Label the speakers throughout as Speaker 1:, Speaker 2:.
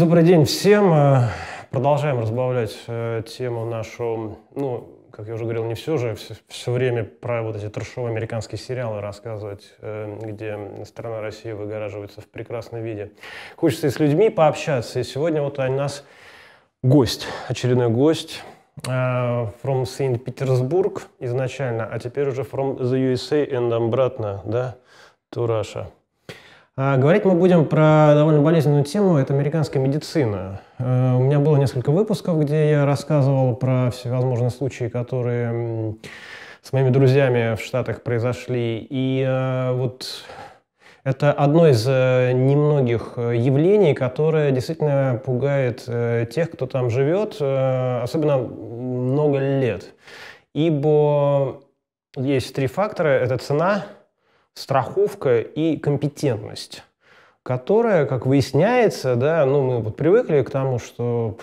Speaker 1: Добрый день всем. Э, продолжаем разбавлять э, тему нашу, ну, как я уже говорил, не все же, все, все время про вот эти трешовые американские сериалы рассказывать, э, где страна России выгораживается в прекрасном виде. Хочется и с людьми пообщаться, и сегодня вот у нас гость, очередной гость э, from Saint Petersburg изначально, а теперь уже from the USA and обратно, да, to Russia. А, говорить мы будем про довольно болезненную тему, это американская медицина. А, у меня было несколько выпусков, где я рассказывал про всевозможные случаи, которые с моими друзьями в Штатах произошли. И а, вот это одно из э, немногих э, явлений, которое действительно пугает э, тех, кто там живет, особенно много лет. Ибо есть три фактора. Это цена, страховка и компетентность, которая, как выясняется, да, ну мы вот привыкли к тому, что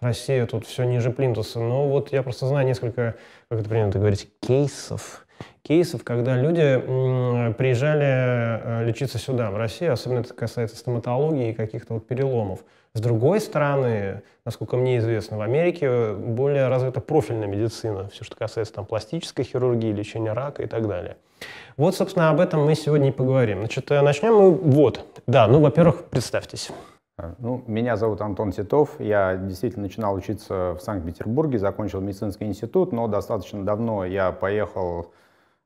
Speaker 1: Россия тут все ниже плинтуса, но вот я просто знаю несколько, как это принято говорить, кейсов, кейсов, когда люди приезжали э, лечиться сюда, в Россию, особенно это касается стоматологии и каких-то вот переломов. С другой стороны, насколько мне известно, в Америке э, более развита профильная медицина, все, что касается там пластической хирургии, лечения рака и так далее. Вот, собственно, об этом мы сегодня и поговорим. Значит, э, начнем мы... Вот. Да, ну, во-первых, представьтесь. А, ну,
Speaker 2: меня зовут Антон Титов. Я действительно начинал учиться в Санкт-Петербурге, закончил медицинский институт, но достаточно давно я поехал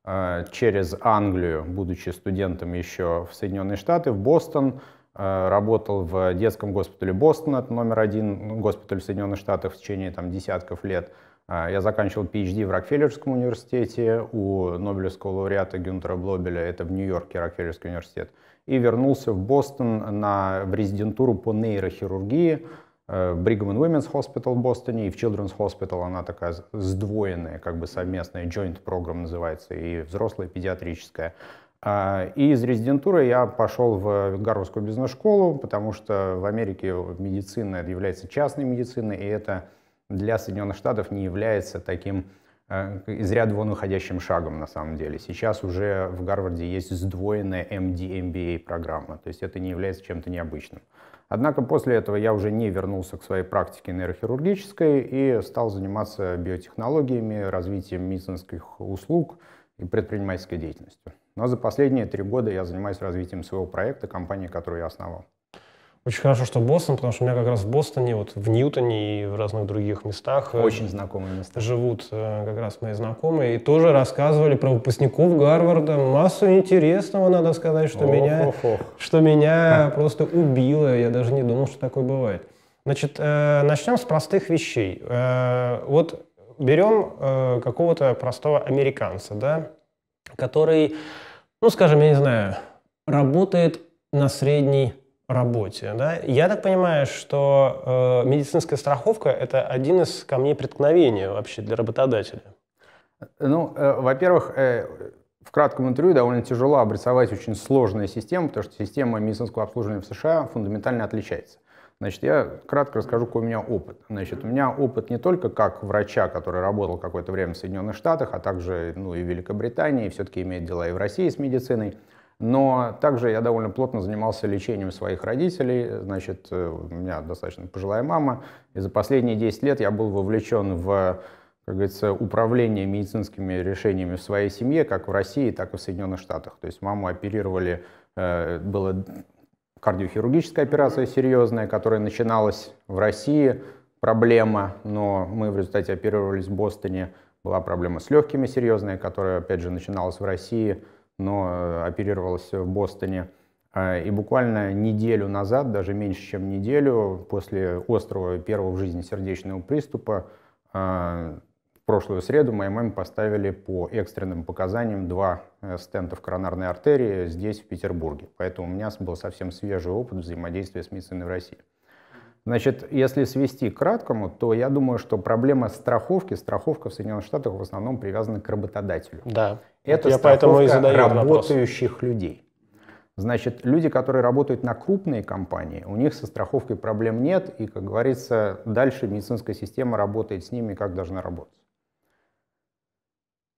Speaker 2: э, через Англию, будучи студентом еще в Соединенные Штаты, в Бостон. Э, работал в детском госпитале Бостона, это номер один ну, госпиталь в Соединенных Штатах в течение там, десятков лет. А, я заканчивал PhD в Рокфеллерском университете у Нобелевского лауреата Гюнтера Блобеля, это в Нью-Йорке Рокфеллерский университет, и вернулся в Бостон на, в резидентуру по нейрохирургии э, в Brigham and Women's Hospital в Бостоне и в Children's Hospital, она такая сдвоенная, как бы совместная, joint программа называется, и взрослая, педиатрическая. А, и из резидентуры я пошел в Гарвардскую бизнес-школу, потому что в Америке медицина является частной медициной, и это для Соединенных Штатов не является таким э, из ряда вон выходящим шагом на самом деле. Сейчас уже в Гарварде есть сдвоенная MD-MBA программа, то есть это не является чем-то необычным. Однако после этого я уже не вернулся к своей практике нейрохирургической и стал заниматься биотехнологиями, развитием медицинских услуг и предпринимательской деятельностью. Но за последние три года я занимаюсь развитием своего проекта, компании, которую я основал.
Speaker 1: Очень хорошо, что Бостон, потому что у меня как раз в Бостоне, вот в Ньютоне и в разных других местах э, очень знакомые места живут э, как раз мои знакомые и тоже рассказывали про выпускников Гарварда массу интересного, надо сказать, что ох, меня ох, ох. что меня просто убило, я даже не думал, что такое бывает. Значит, э, начнем с простых вещей. вот берем какого-то простого американца, да, который, ну, скажем, я не знаю, работает на средний работе. Да? Я так понимаю, что э, медицинская страховка – это один из камней преткновения вообще для работодателя.
Speaker 2: Ну, э, во-первых, э, в кратком интервью довольно тяжело обрисовать очень сложную систему, потому что система медицинского обслуживания в США фундаментально отличается. Значит, я кратко расскажу, какой у меня опыт. Значит, у меня опыт не только как врача, который работал какое-то время в Соединенных Штатах, а также ну, и в Великобритании, и все-таки имеет дела и в России с медициной – но также я довольно плотно занимался лечением своих родителей. Значит, э, у меня достаточно пожилая мама. И за последние 10 лет я был вовлечен в как говорится, управление медицинскими решениями в своей семье, как в России, так и в Соединенных Штатах. То есть маму оперировали, э, была кардиохирургическая операция серьезная, которая начиналась в России, проблема, но мы в результате оперировались в Бостоне, была проблема с легкими серьезная, которая, опять же, начиналась в России – но э, оперировалась в Бостоне. А, и буквально неделю назад, даже меньше, чем неделю, после острого первого в жизни сердечного приступа, в а, прошлую среду моей маме поставили по экстренным показаниям два э, стента в коронарной артерии здесь, в Петербурге. Поэтому у меня был совсем свежий опыт взаимодействия с медициной в России. Значит, если свести к краткому, то я думаю, что проблема страховки, страховка в Соединенных Штатах в основном привязана к работодателю. Да. Это я страховка и работающих вопрос. людей. Значит, люди, которые работают на крупные компании, у них со страховкой проблем нет, и, как говорится, дальше медицинская система работает с ними, как должна работать.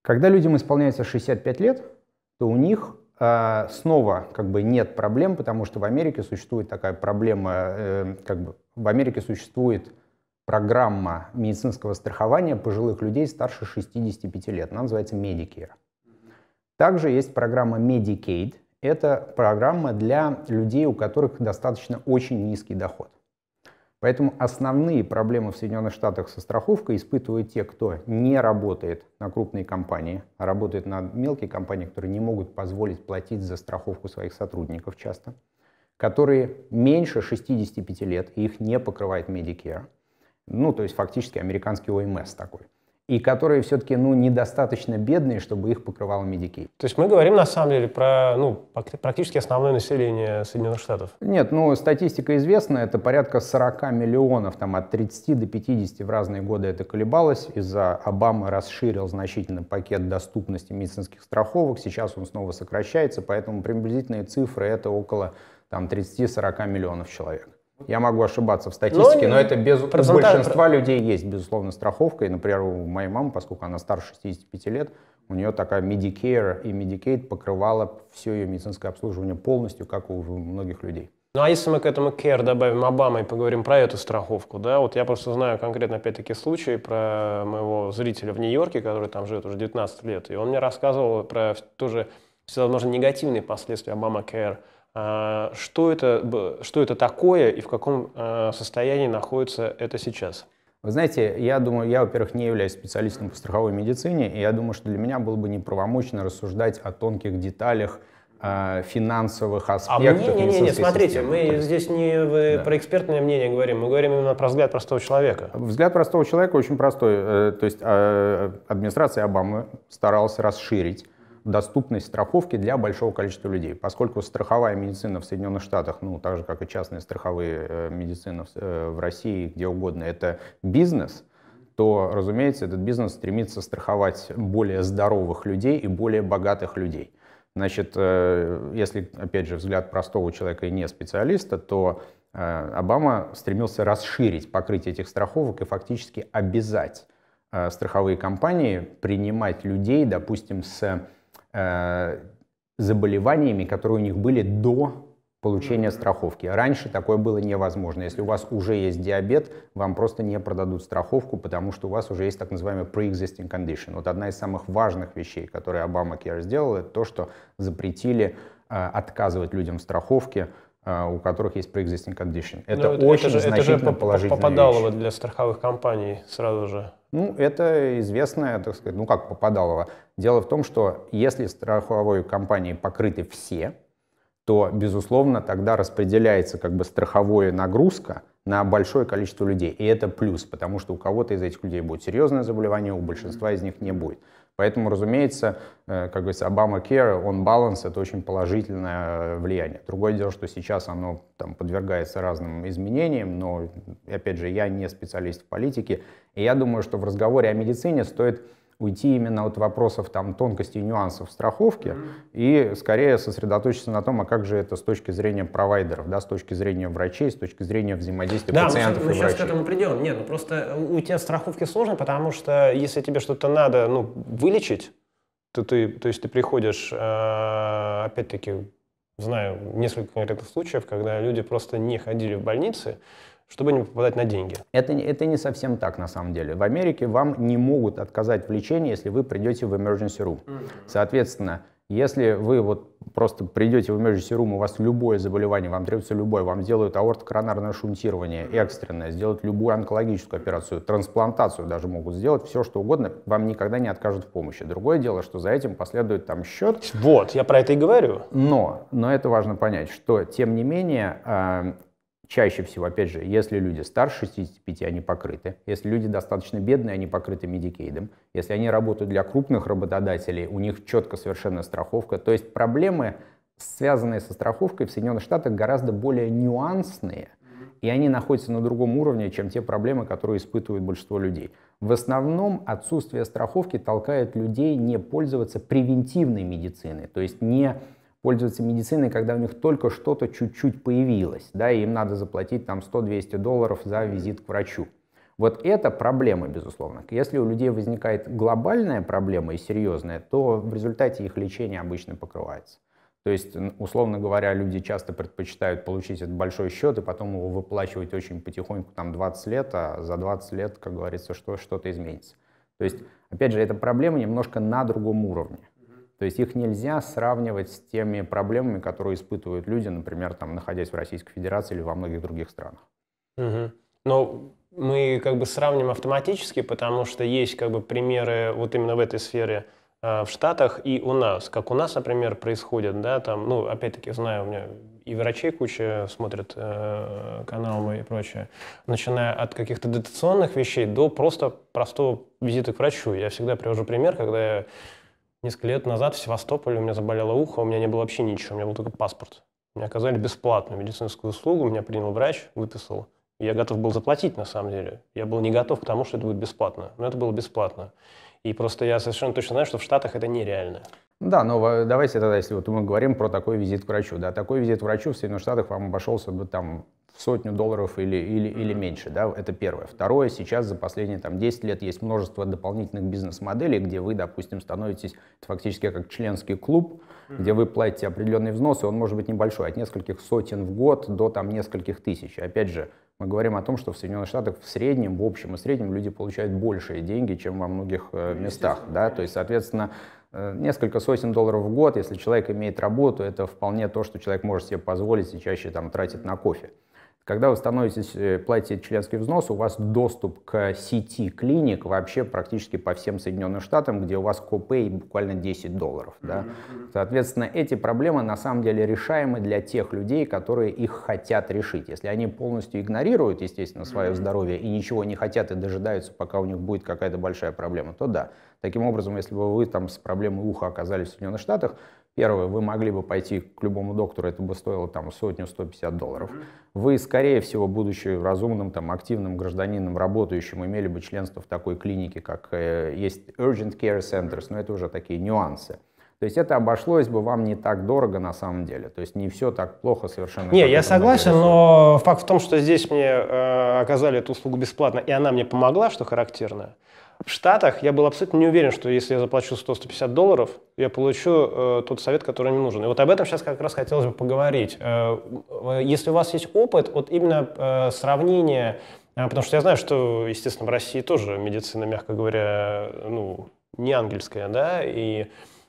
Speaker 2: Когда людям исполняется 65 лет, то у них а, снова как бы нет проблем, потому что в Америке существует такая проблема, э, как бы в Америке существует программа медицинского страхования пожилых людей старше 65 лет. Она называется Medicare. Также есть программа Medicaid. Это программа для людей, у которых достаточно очень низкий доход. Поэтому основные проблемы в Соединенных Штатах со страховкой испытывают те, кто не работает на крупные компании, а работает на мелкие компании, которые не могут позволить платить за страховку своих сотрудников часто, которые меньше 65 лет, и их не покрывает Medicare. Ну, то есть фактически американский ОМС такой – и которые все-таки ну, недостаточно бедные, чтобы их покрывал Medicaid.
Speaker 1: То есть мы говорим на самом деле про ну, практически основное население Соединенных Штатов?
Speaker 2: Нет, ну статистика известна, это порядка 40 миллионов, там от 30 до 50 в разные годы это колебалось, из-за Обамы расширил значительно пакет доступности медицинских страховок, сейчас он снова сокращается, поэтому приблизительные цифры это около там, 30-40 миллионов человек. Я могу ошибаться в статистике, но, но это без... у большинства людей есть, безусловно, страховка. И, например, у моей мамы, поскольку она старше 65 лет, у нее такая Medicare и Medicaid покрывала все ее медицинское обслуживание полностью, как у многих людей.
Speaker 1: Ну а если мы к этому care добавим Обама и поговорим про эту страховку, да, вот я просто знаю конкретно опять-таки случай про моего зрителя в Нью-Йорке, который там живет уже 19 лет, и он мне рассказывал про тоже возможно, негативные последствия Обама Care а, что это, что это такое и в каком а, состоянии находится это сейчас? Вы знаете, я думаю, я, во-первых, не являюсь специалистом по
Speaker 2: страховой медицине, и я думаю, что для меня было бы неправомочно рассуждать о тонких деталях а, финансовых аспектов. А мне, не, не, не, смотрите, системы. мы есть, здесь
Speaker 1: не вы да. про экспертное мнение говорим, мы говорим именно про взгляд простого человека.
Speaker 2: Взгляд простого человека очень простой. Э, то есть э, администрация Обамы старалась расширить доступность страховки для большого количества людей. Поскольку страховая медицина в Соединенных Штатах, ну, так же, как и частные страховые э, медицины э, в России, где угодно, это бизнес, то, разумеется, этот бизнес стремится страховать более здоровых людей и более богатых людей. Значит, э, если, опять же, взгляд простого человека и не специалиста, то Обама стремился расширить покрытие этих страховок и фактически обязать страховые компании принимать людей, допустим, с Э, заболеваниями, которые у них были до получения страховки. Раньше такое было невозможно. Если у вас уже есть диабет, вам просто не продадут страховку, потому что у вас уже есть так называемый pre-existing condition. Вот одна из самых важных вещей, которые Обама Кер сделал, это то, что запретили э, отказывать людям в страховке, э, у которых есть pre-existing condition. Ну, это Но очень это же, значительно это же попадалово
Speaker 1: вещь. для страховых компаний сразу же.
Speaker 2: Ну, это известное, так сказать, ну как попадалово. Дело в том, что если страховой компании покрыты все, то, безусловно, тогда распределяется как бы страховая нагрузка на большое количество людей. И это плюс, потому что у кого-то из этих людей будет серьезное заболевание, у большинства из них не будет. Поэтому, разумеется, э, как говорится, Обама Care, он баланс, это очень положительное э, влияние. Другое дело, что сейчас оно там, подвергается разным изменениям, но, опять же, я не специалист в политике, и я думаю, что в разговоре о медицине стоит уйти именно от вопросов там, тонкостей и нюансов страховки mm-hmm. и скорее сосредоточиться на том, а как же это с точки зрения провайдеров, да, с точки зрения врачей, с точки зрения взаимодействия
Speaker 1: да, пациентов мы, мы и врачей. Да, мы сейчас к этому придем. Нет, ну просто э, у тебя страховки сложно, потому что если тебе что-то надо ну, вылечить, то ты, то есть ты приходишь, э, опять-таки, знаю несколько конкретных случаев, когда люди просто не ходили в больницы, чтобы не попадать на деньги.
Speaker 2: Это, это не совсем так на самом деле. В Америке вам не могут отказать в лечении, если вы придете в emergency room. Соответственно, если вы вот просто придете в emergency room, у вас любое заболевание, вам требуется любое, вам сделают аорт-коронарное шунтирование экстренное, сделают любую онкологическую операцию, трансплантацию даже могут сделать, все что угодно, вам никогда не откажут в помощи. Другое дело, что за этим последует там счет. Вот, я про это и говорю. Но, но это важно понять, что тем не менее а, Чаще всего, опять же, если люди старше 65, они покрыты. Если люди достаточно бедные, они покрыты медикейдом. Если они работают для крупных работодателей, у них четко совершенно страховка. То есть проблемы, связанные со страховкой в Соединенных Штатах, гораздо более нюансные, и они находятся на другом уровне, чем те проблемы, которые испытывают большинство людей. В основном отсутствие страховки толкает людей не пользоваться превентивной медициной, то есть не пользуются медициной, когда у них только что-то чуть-чуть появилось, да, и им надо заплатить там 100-200 долларов за визит к врачу. Вот это проблема, безусловно. Если у людей возникает глобальная проблема и серьезная, то в результате их лечение обычно покрывается. То есть, условно говоря, люди часто предпочитают получить этот большой счет и потом его выплачивать очень потихоньку, там 20 лет, а за 20 лет, как говорится, что, что-то изменится. То есть, опять же, эта проблема немножко на другом уровне. То есть их нельзя сравнивать с теми проблемами, которые испытывают люди, например, там, находясь в Российской Федерации или во многих других странах.
Speaker 1: Угу. Но мы как бы сравним автоматически, потому что есть как бы примеры вот именно в этой сфере э, в Штатах и у нас. Как у нас, например, происходит, да, там, ну, опять-таки, знаю, у меня и врачей куча смотрят э, канал мой и прочее, начиная от каких-то дотационных вещей до просто простого визита к врачу. Я всегда привожу пример, когда я Несколько лет назад в Севастополе у меня заболело ухо, у меня не было вообще ничего, у меня был только паспорт. Мне оказали бесплатную медицинскую услугу, меня принял врач, выписал. Я готов был заплатить, на самом деле. Я был не готов к тому, что это будет бесплатно. Но это было бесплатно. И просто я совершенно точно знаю, что в Штатах это нереально.
Speaker 2: Да, но э, давайте тогда, если вот мы говорим про такой визит к врачу, да, такой визит к врачу в Соединенных Штатах вам обошелся бы там сотню долларов или, или, или меньше. Да? Это первое. Второе, сейчас за последние там, 10 лет есть множество дополнительных бизнес-моделей, где вы, допустим, становитесь фактически как членский клуб, где вы платите определенный взнос, и он может быть небольшой, от нескольких сотен в год до там нескольких тысяч. И опять же, мы говорим о том, что в Соединенных Штатах в среднем, в общем и среднем люди получают большие деньги, чем во многих э, ну, местах. Да? То есть, соответственно, э, несколько сотен долларов в год, если человек имеет работу, это вполне то, что человек может себе позволить и чаще там тратит на кофе. Когда вы становитесь, э, платите членский взнос, у вас доступ к сети клиник вообще практически по всем Соединенным Штатам, где у вас копей буквально 10 долларов. Да? Соответственно, эти проблемы на самом деле решаемы для тех людей, которые их хотят решить. Если они полностью игнорируют, естественно, свое здоровье и ничего не хотят и дожидаются, пока у них будет какая-то большая проблема, то да. Таким образом, если бы вы там с проблемой уха оказались в Соединенных Штатах, Первое, вы могли бы пойти к любому доктору, это бы стоило там сотню-сто пятьдесят долларов. Вы, скорее всего, будучи разумным, там, активным гражданином, работающим, имели бы членство в такой клинике, как э, есть Urgent Care Centers, но это уже такие нюансы. То есть это обошлось бы вам не так дорого на самом деле. То есть не все так плохо совершенно. Не, я
Speaker 1: согласен, но факт в том, что здесь мне э, оказали эту услугу бесплатно, и она мне помогла, что характерно. В Штатах я был абсолютно не уверен, что если я заплачу 100-150 долларов, я получу э, тот совет, который мне нужен. И вот об этом сейчас как раз хотелось бы поговорить. Э, э, если у вас есть опыт вот именно э, сравнения, э, потому что я знаю, что, естественно, в России тоже медицина, мягко говоря, ну, не ангельская, да, и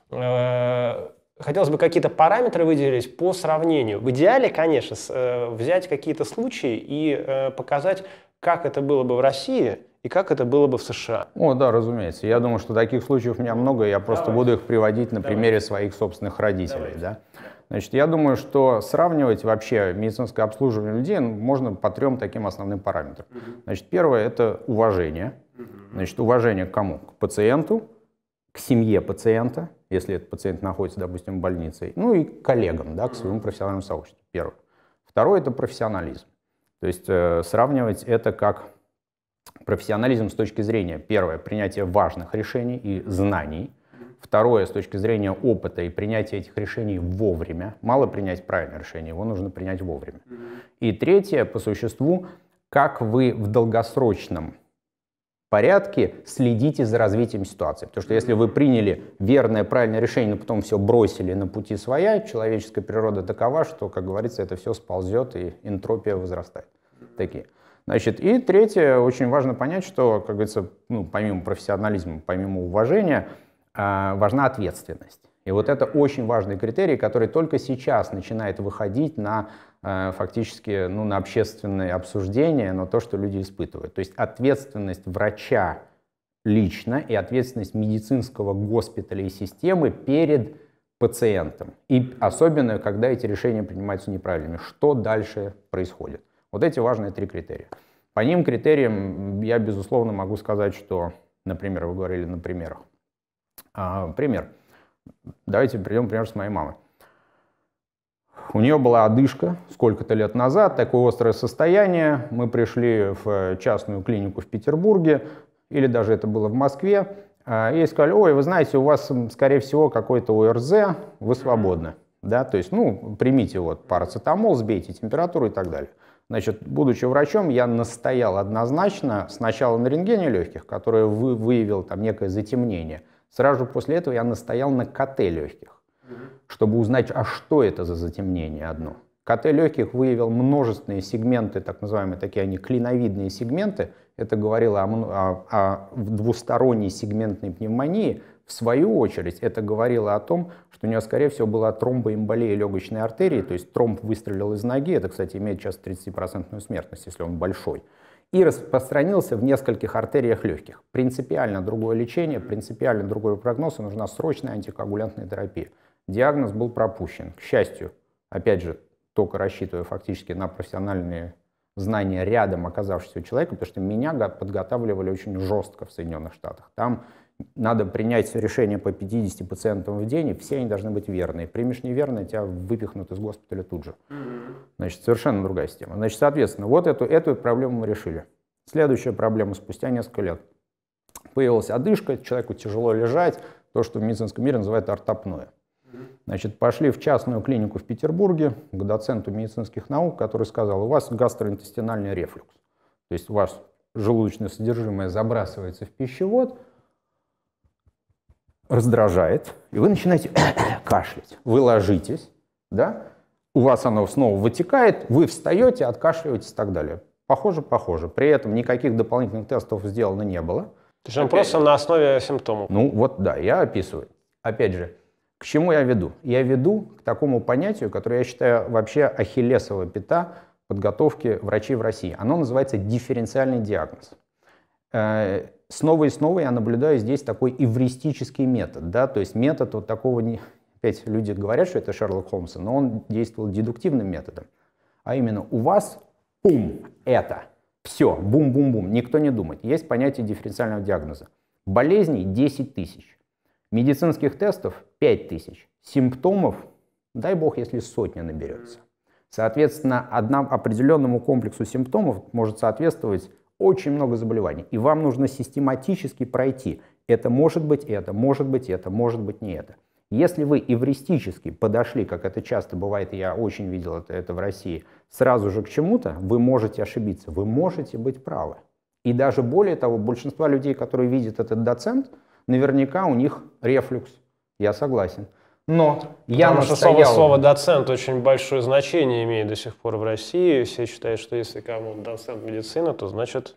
Speaker 1: э, хотелось бы какие-то параметры выделить по сравнению. В идеале, конечно, с, э, взять какие-то случаи и э, показать, как это было бы в России и как это было бы в США.
Speaker 2: О, да, разумеется. Я думаю, что таких случаев у меня много, и я просто Давай. буду их приводить на Давай. примере своих собственных родителей. Да? Значит, я думаю, что сравнивать вообще медицинское обслуживание людей ну, можно по трем таким основным параметрам. Значит, первое – это уважение. Значит, уважение к кому? К пациенту, к семье пациента, если этот пациент находится, допустим, в больнице, ну и к коллегам, да, к своему профессиональному сообществу, первое. Второе – это профессионализм. То есть э, сравнивать это как профессионализм с точки зрения, первое, принятия важных решений и знаний, Второе, с точки зрения опыта и принятия этих решений вовремя. Мало принять правильное решение, его нужно принять вовремя. И третье, по существу, как вы в долгосрочном порядке, следите за развитием ситуации. Потому что если вы приняли верное, правильное решение, но потом все бросили на пути своя, человеческая природа такова, что, как говорится, это все сползет и энтропия возрастает. Такие. Значит, и третье, очень важно понять, что, как говорится, ну, помимо профессионализма, помимо уважения, а, важна ответственность. И вот это очень важный критерий, который только сейчас начинает выходить на Э, фактически ну, на общественное обсуждение, но то, что люди испытывают. То есть ответственность врача лично и ответственность медицинского госпиталя и системы перед пациентом. И особенно, когда эти решения принимаются неправильными. Что дальше происходит? Вот эти важные три критерия. По ним критериям я, безусловно, могу сказать, что, например, вы говорили на примерах. А, пример. Давайте придем пример с моей мамой. У нее была одышка сколько-то лет назад, такое острое состояние. Мы пришли в э, частную клинику в Петербурге, или даже это было в Москве, э, и сказали, ой, вы знаете, у вас, скорее всего, какой-то ОРЗ, вы свободны. Да, то есть, ну, примите вот парацетамол, сбейте температуру и так далее. Значит, будучи врачом, я настоял однозначно сначала на рентгене легких, которое вы, выявил там некое затемнение. Сразу после этого я настоял на КТ легких чтобы узнать, а что это за затемнение одно. КТ легких выявил множественные сегменты, так называемые такие они клиновидные сегменты. Это говорило о, о, о двусторонней сегментной пневмонии. В свою очередь, это говорило о том, что у нее, скорее всего, была тромбоэмболия легочной артерии, то есть тромб выстрелил из ноги, это, кстати, имеет часто 30% смертность, если он большой, и распространился в нескольких артериях легких. Принципиально другое лечение, принципиально другой прогноз, и нужна срочная антикоагулянтная терапия диагноз был пропущен. К счастью, опять же, только рассчитывая фактически на профессиональные знания рядом оказавшегося человека, потому что меня подготавливали очень жестко в Соединенных Штатах. Там надо принять решение по 50 пациентам в день, и все они должны быть верные. Примешь неверное, тебя выпихнут из госпиталя тут же. Значит, совершенно другая система. Значит, соответственно, вот эту, эту проблему мы решили. Следующая проблема спустя несколько лет. Появилась одышка, человеку тяжело лежать, то, что в медицинском мире называют ортопное. Значит, пошли в частную клинику в Петербурге к доценту медицинских наук, который сказал, у вас гастроинтестинальный рефлюкс. То есть у вас желудочное содержимое забрасывается в пищевод, раздражает, и вы начинаете кашлять. Вы ложитесь, да, у вас оно снова вытекает, вы встаете, откашливаетесь и так далее. Похоже, похоже. При этом никаких дополнительных тестов сделано не было.
Speaker 1: То есть он Опять... просто на основе симптомов.
Speaker 2: Ну вот да, я описываю. Опять же, к чему я веду? Я веду к такому понятию, которое я считаю вообще ахиллесова пята подготовки врачей в России. Оно называется дифференциальный диагноз. Э, снова и снова я наблюдаю здесь такой эвристический метод, да, то есть метод вот такого, опять люди говорят, что это Шерлок Холмс, но он действовал дедуктивным методом, а именно у вас, пум, это, все, бум-бум-бум, никто не думает. Есть понятие дифференциального диагноза. Болезней 10 тысяч. Медицинских тестов 5000. Симптомов, дай бог, если сотня наберется. Соответственно, одному определенному комплексу симптомов может соответствовать очень много заболеваний. И вам нужно систематически пройти. Это может быть это, может быть это, может быть не это. Если вы эвристически подошли, как это часто бывает, я очень видел это, это в России, сразу же к чему-то, вы можете ошибиться, вы можете быть правы. И даже более того, большинство людей, которые видят этот доцент – Наверняка у них рефлюкс, я согласен. Но я Потому настоял... что слово, слово
Speaker 1: «доцент» очень большое значение имеет до сих пор в России. Все считают, что если кому доцент медицины, то значит...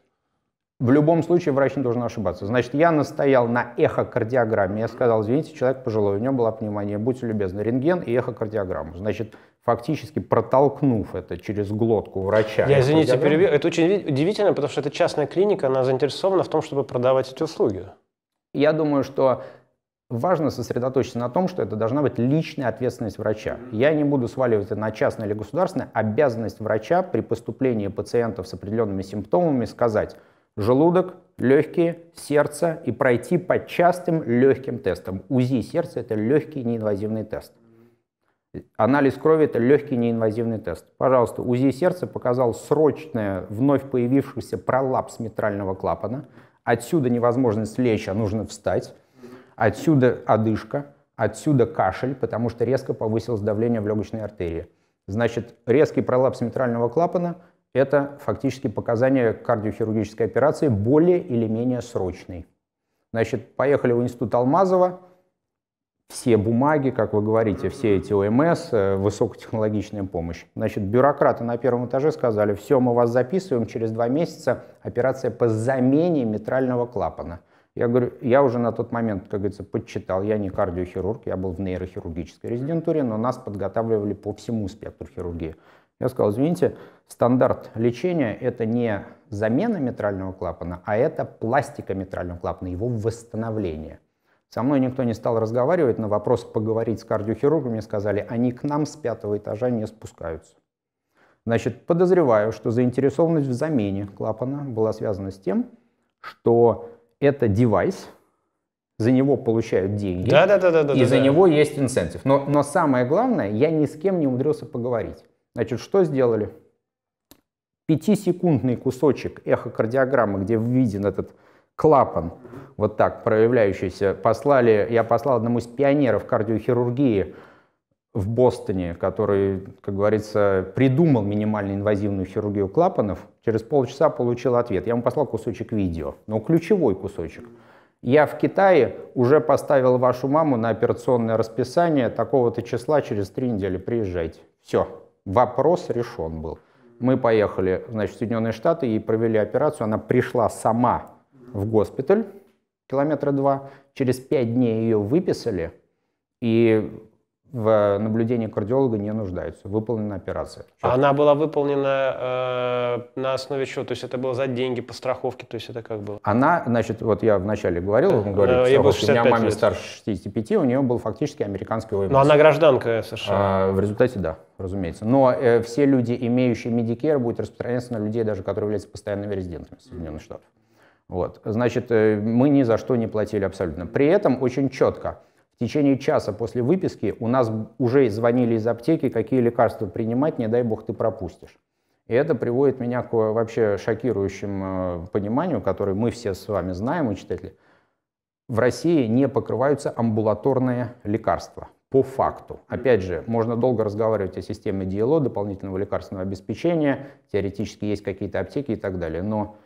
Speaker 2: В любом случае врач не должен ошибаться. Значит, я настоял на эхокардиограмме. Я сказал, извините, человек пожилой, у него была пневмония. Будьте любезны, рентген и эхокардиограмму. Значит, фактически протолкнув это через глотку врача. Я, извините, перебью.
Speaker 1: Это очень удивительно, потому что это частная клиника, она заинтересована в том, чтобы продавать эти услуги.
Speaker 2: И я думаю, что важно сосредоточиться на том, что это должна быть личная ответственность врача. Я не буду сваливать это на частное или государственное. Обязанность врача при поступлении пациентов с определенными симптомами сказать желудок, легкие, сердце и пройти по частым легким тестом. УЗИ сердца – это легкий неинвазивный тест. Анализ крови – это легкий неинвазивный тест. Пожалуйста, УЗИ сердца показал срочное вновь появившийся пролапс митрального клапана – Отсюда невозможность лечь, а нужно встать. Отсюда одышка, отсюда кашель, потому что резко повысилось давление в легочной артерии. Значит, резкий пролапс митрального клапана – это фактически показание кардиохирургической операции более или менее срочной. Значит, поехали в институт Алмазова – все бумаги, как вы говорите, все эти ОМС, э, высокотехнологичная помощь. Значит, бюрократы на первом этаже сказали, все, мы вас записываем, через два месяца операция по замене митрального клапана. Я говорю, я уже на тот момент, как говорится, подчитал. я не кардиохирург, я был в нейрохирургической резидентуре, но нас подготавливали по всему спектру хирургии. Я сказал, извините, стандарт лечения – это не замена митрального клапана, а это пластика митрального клапана, его восстановление. Со мной никто не стал разговаривать, на вопрос поговорить с кардиохирургом мне сказали, они к нам с пятого этажа не спускаются. Значит, подозреваю, что заинтересованность в замене клапана была связана с тем, что это девайс, за него получают деньги, да, да, да, да, и да, за да. него есть инцентив. Но, но самое главное, я ни с кем не умудрился поговорить. Значит, что сделали? Пятисекундный кусочек эхокардиограммы, где виден этот клапан, вот так проявляющийся. Послали, я послал одному из пионеров кардиохирургии в Бостоне, который, как говорится, придумал минимально-инвазивную хирургию клапанов. Через полчаса получил ответ. Я ему послал кусочек видео, но ключевой кусочек. Я в Китае уже поставил вашу маму на операционное расписание такого-то числа, через три недели приезжайте. Все, вопрос решен был. Мы поехали значит, в Соединенные Штаты и провели операцию. Она пришла сама в госпиталь километра два. Через пять дней ее выписали, и в наблюдении кардиолога не нуждаются. Выполнена операция. Четко.
Speaker 1: А она была выполнена э, на основе чего? То есть это было за деньги по страховке? То есть это как было?
Speaker 2: Она, значит, вот я вначале говорил, он э, говорит, э, я был у меня маме лет. старше 65, у нее был фактически американский ОМС. Ну, Но она гражданка э, США. А, в результате да, разумеется. Но э, все люди, имеющие Medicare, будут распространяться на людей, даже которые являются постоянными резидентами Соединенных Штатов. Вот. Значит, э, мы ни за что не платили абсолютно. При этом очень четко. В течение часа после выписки у нас уже звонили из аптеки, какие лекарства принимать, не дай бог ты пропустишь. И это приводит меня к вообще шокирующему э, пониманию, которое мы все с вами знаем, и В России не покрываются амбулаторные лекарства по факту. Опять же, можно долго разговаривать о системе ДЛО, дополнительного лекарственного обеспечения, теоретически есть какие-то аптеки и так далее, но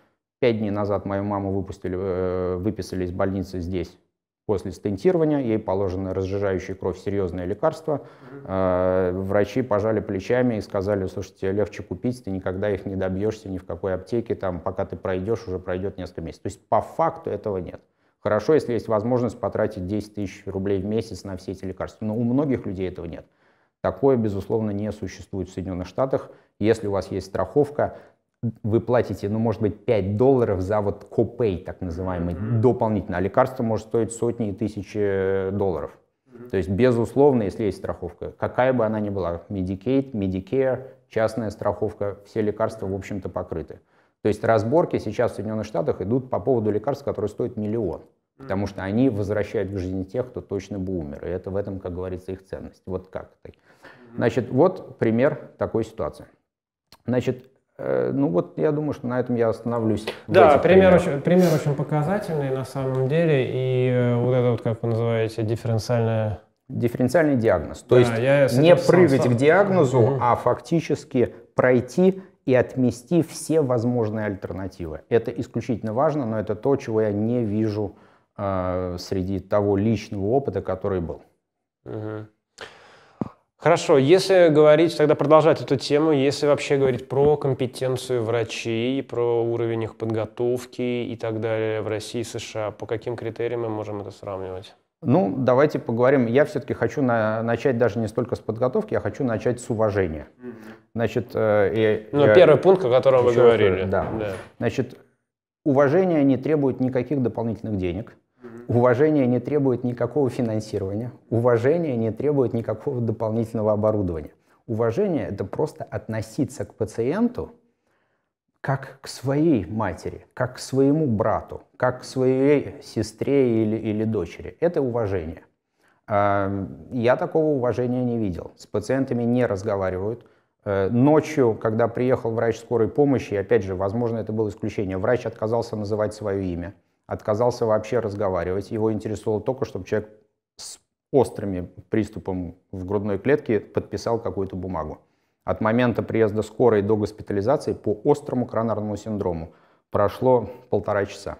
Speaker 2: Пять дней назад мою маму выпустили, э, выписали из больницы здесь после стентирования. Ей положено разжижающее кровь серьезное лекарство. Э, врачи пожали плечами и сказали, слушайте, легче купить, ты никогда их не добьешься ни в какой аптеке, там, пока ты пройдешь, уже пройдет несколько месяцев. То есть по факту этого нет. Хорошо, если есть возможность потратить 10 тысяч рублей в месяц на все эти лекарства, но у многих людей этого нет. Такое, безусловно, не существует в Соединенных Штатах. Если у вас есть страховка, вы платите, ну, может быть, 5 долларов за вот копей, так называемый, mm-hmm. дополнительно. А лекарство может стоить сотни и тысячи э, долларов. Mm-hmm. То есть, безусловно, если есть страховка, какая бы она ни была, Medicaid, Medicare, частная страховка, все лекарства, в общем-то, покрыты. То есть разборки сейчас в Соединенных Штатах идут по поводу лекарств, которые стоят миллион. Mm-hmm. Потому что они возвращают к жизни тех, кто точно бы умер. И это в этом, как говорится, их ценность. Вот как. Mm-hmm. Значит, вот пример такой ситуации. Значит, Э, ну вот я думаю, что на этом я остановлюсь. Да, пример очень, пример
Speaker 1: очень показательный на самом деле. И э, вот это вот, как вы называете, дифференциальная...
Speaker 2: Дифференциальный
Speaker 1: диагноз. То да, есть я не прыгать сам... к диагнозу, угу.
Speaker 2: а фактически пройти и отмести все возможные альтернативы. Это исключительно важно, но это то, чего я не вижу э, среди того личного опыта, который был.
Speaker 1: Угу. Хорошо, если говорить, тогда продолжать эту тему, если вообще говорить про компетенцию врачей, про уровень их подготовки и так далее в России и США, по каким критериям мы можем это сравнивать?
Speaker 2: Ну, давайте поговорим. Я все-таки хочу на, начать даже не столько с подготовки, я хочу начать с уважения. Значит, э, ну, я, первый пункт, о котором вы говорили. Да. да. Значит, уважение не требует никаких дополнительных денег. Уважение не требует никакого финансирования, уважение не требует никакого дополнительного оборудования. Уважение – это просто относиться к пациенту как к своей матери, как к своему брату, как к своей сестре или, или дочери. Это уважение. А, я такого уважения не видел. С пациентами не разговаривают. Э, ночью, когда приехал врач скорой помощи, опять же, возможно, это было исключение, врач отказался называть свое имя – отказался вообще разговаривать. Его интересовало только, чтобы человек с острыми приступом в грудной клетке подписал какую-то бумагу. От момента приезда скорой до госпитализации по острому коронарному синдрому прошло полтора часа.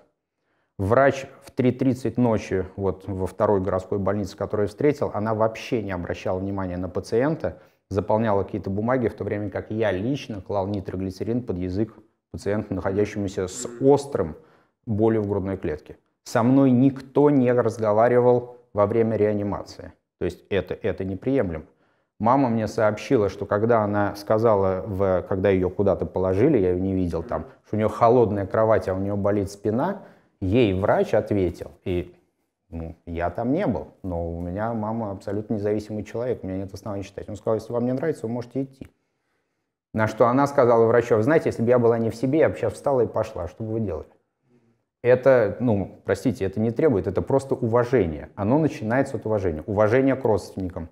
Speaker 2: Врач в 3.30 ночи вот во второй городской больнице, которую встретил, она вообще не обращала внимания на пациента, заполняла какие-то бумаги, в то время как я лично клал нитроглицерин под язык пациенту, находящемуся с острым болью в грудной клетке. Со мной никто не разговаривал во время реанимации. То есть это, это неприемлемо. Мама мне сообщила, что когда она сказала, в, когда ее куда-то положили, я ее не видел там, что у нее холодная кровать, а у нее болит спина, ей врач ответил, и ну, я там не был, но у меня мама абсолютно независимый человек, у меня нет оснований считать. Он сказал, если вам не нравится, вы можете идти. На что она сказала врачу, знаете, если бы я была не в себе, я бы сейчас встала и пошла, что бы вы делали? это, ну, простите, это не требует, это просто уважение. Оно начинается от уважения. Уважение к родственникам.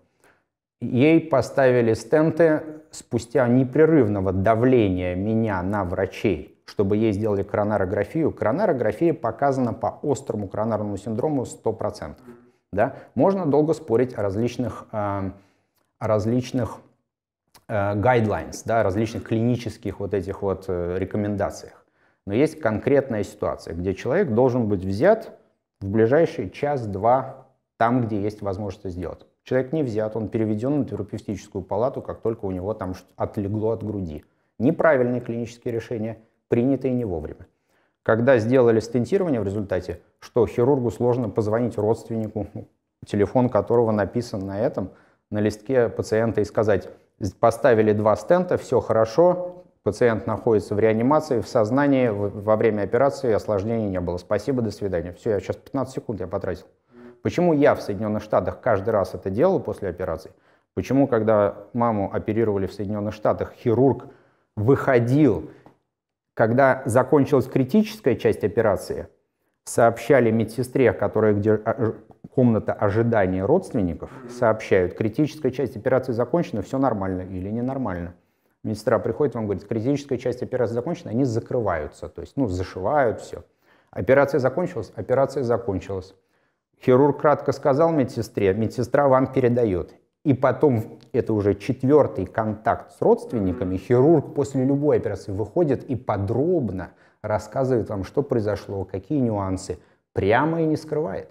Speaker 2: Ей поставили стенты спустя непрерывного давления меня на врачей, чтобы ей сделали коронарографию. Коронарография показана по острому коронарному синдрому 100%. Да? Можно долго спорить о различных, э, о различных э, guidelines, да, различных клинических вот этих вот э, рекомендациях. Но есть конкретная ситуация, где человек должен быть взят в ближайший час-два там, где есть возможность это сделать. Человек не взят, он переведен на терапевтическую палату, как только у него там отлегло от груди. Неправильные клинические решения, принятые не вовремя. Когда сделали стентирование в результате, что хирургу сложно позвонить родственнику, телефон которого написан на этом, на листке пациента и сказать, поставили два стента, все хорошо, Пациент находится в реанимации, в сознании, во время операции осложнений не было. Спасибо, до свидания. Все, я сейчас 15 секунд я потратил. Почему я в Соединенных Штатах каждый раз это делал после операции? Почему, когда маму оперировали в Соединенных Штатах, хирург выходил, когда закончилась критическая часть операции, сообщали медсестре, которая где а, комната ожидания родственников, сообщают, критическая часть операции закончена, все нормально или ненормально. Медсестра приходит, вам говорит, критическая часть операции закончена, они закрываются, то есть, ну, зашивают все. Операция закончилась, операция закончилась. Хирург кратко сказал медсестре, медсестра вам передает. И потом, это уже четвертый контакт с родственниками, хирург после любой операции выходит и подробно рассказывает вам, что произошло, какие нюансы, прямо и не скрывает.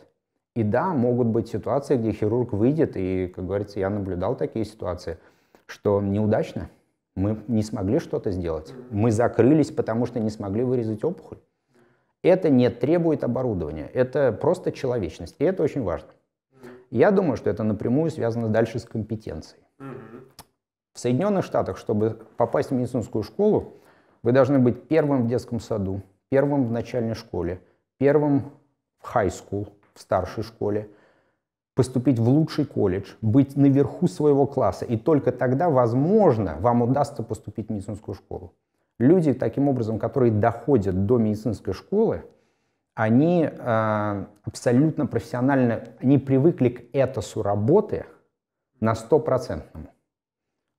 Speaker 2: И да, могут быть ситуации, где хирург выйдет, и, как говорится, я наблюдал такие ситуации, что неудачно – мы не смогли что-то сделать. Мы закрылись, потому что не смогли вырезать опухоль. Это не требует оборудования, это просто человечность, и это очень важно. Я думаю, что это напрямую связано дальше с компетенцией. В Соединенных Штатах, чтобы попасть в медицинскую школу, вы должны быть первым в детском саду, первым в начальной школе, первым в high school, в старшей школе, поступить в лучший колледж, быть наверху своего класса, и только тогда, возможно, вам удастся поступить в медицинскую школу. Люди, таким образом, которые доходят до медицинской школы, они э, абсолютно профессионально, они привыкли к этосу работы на стопроцентному.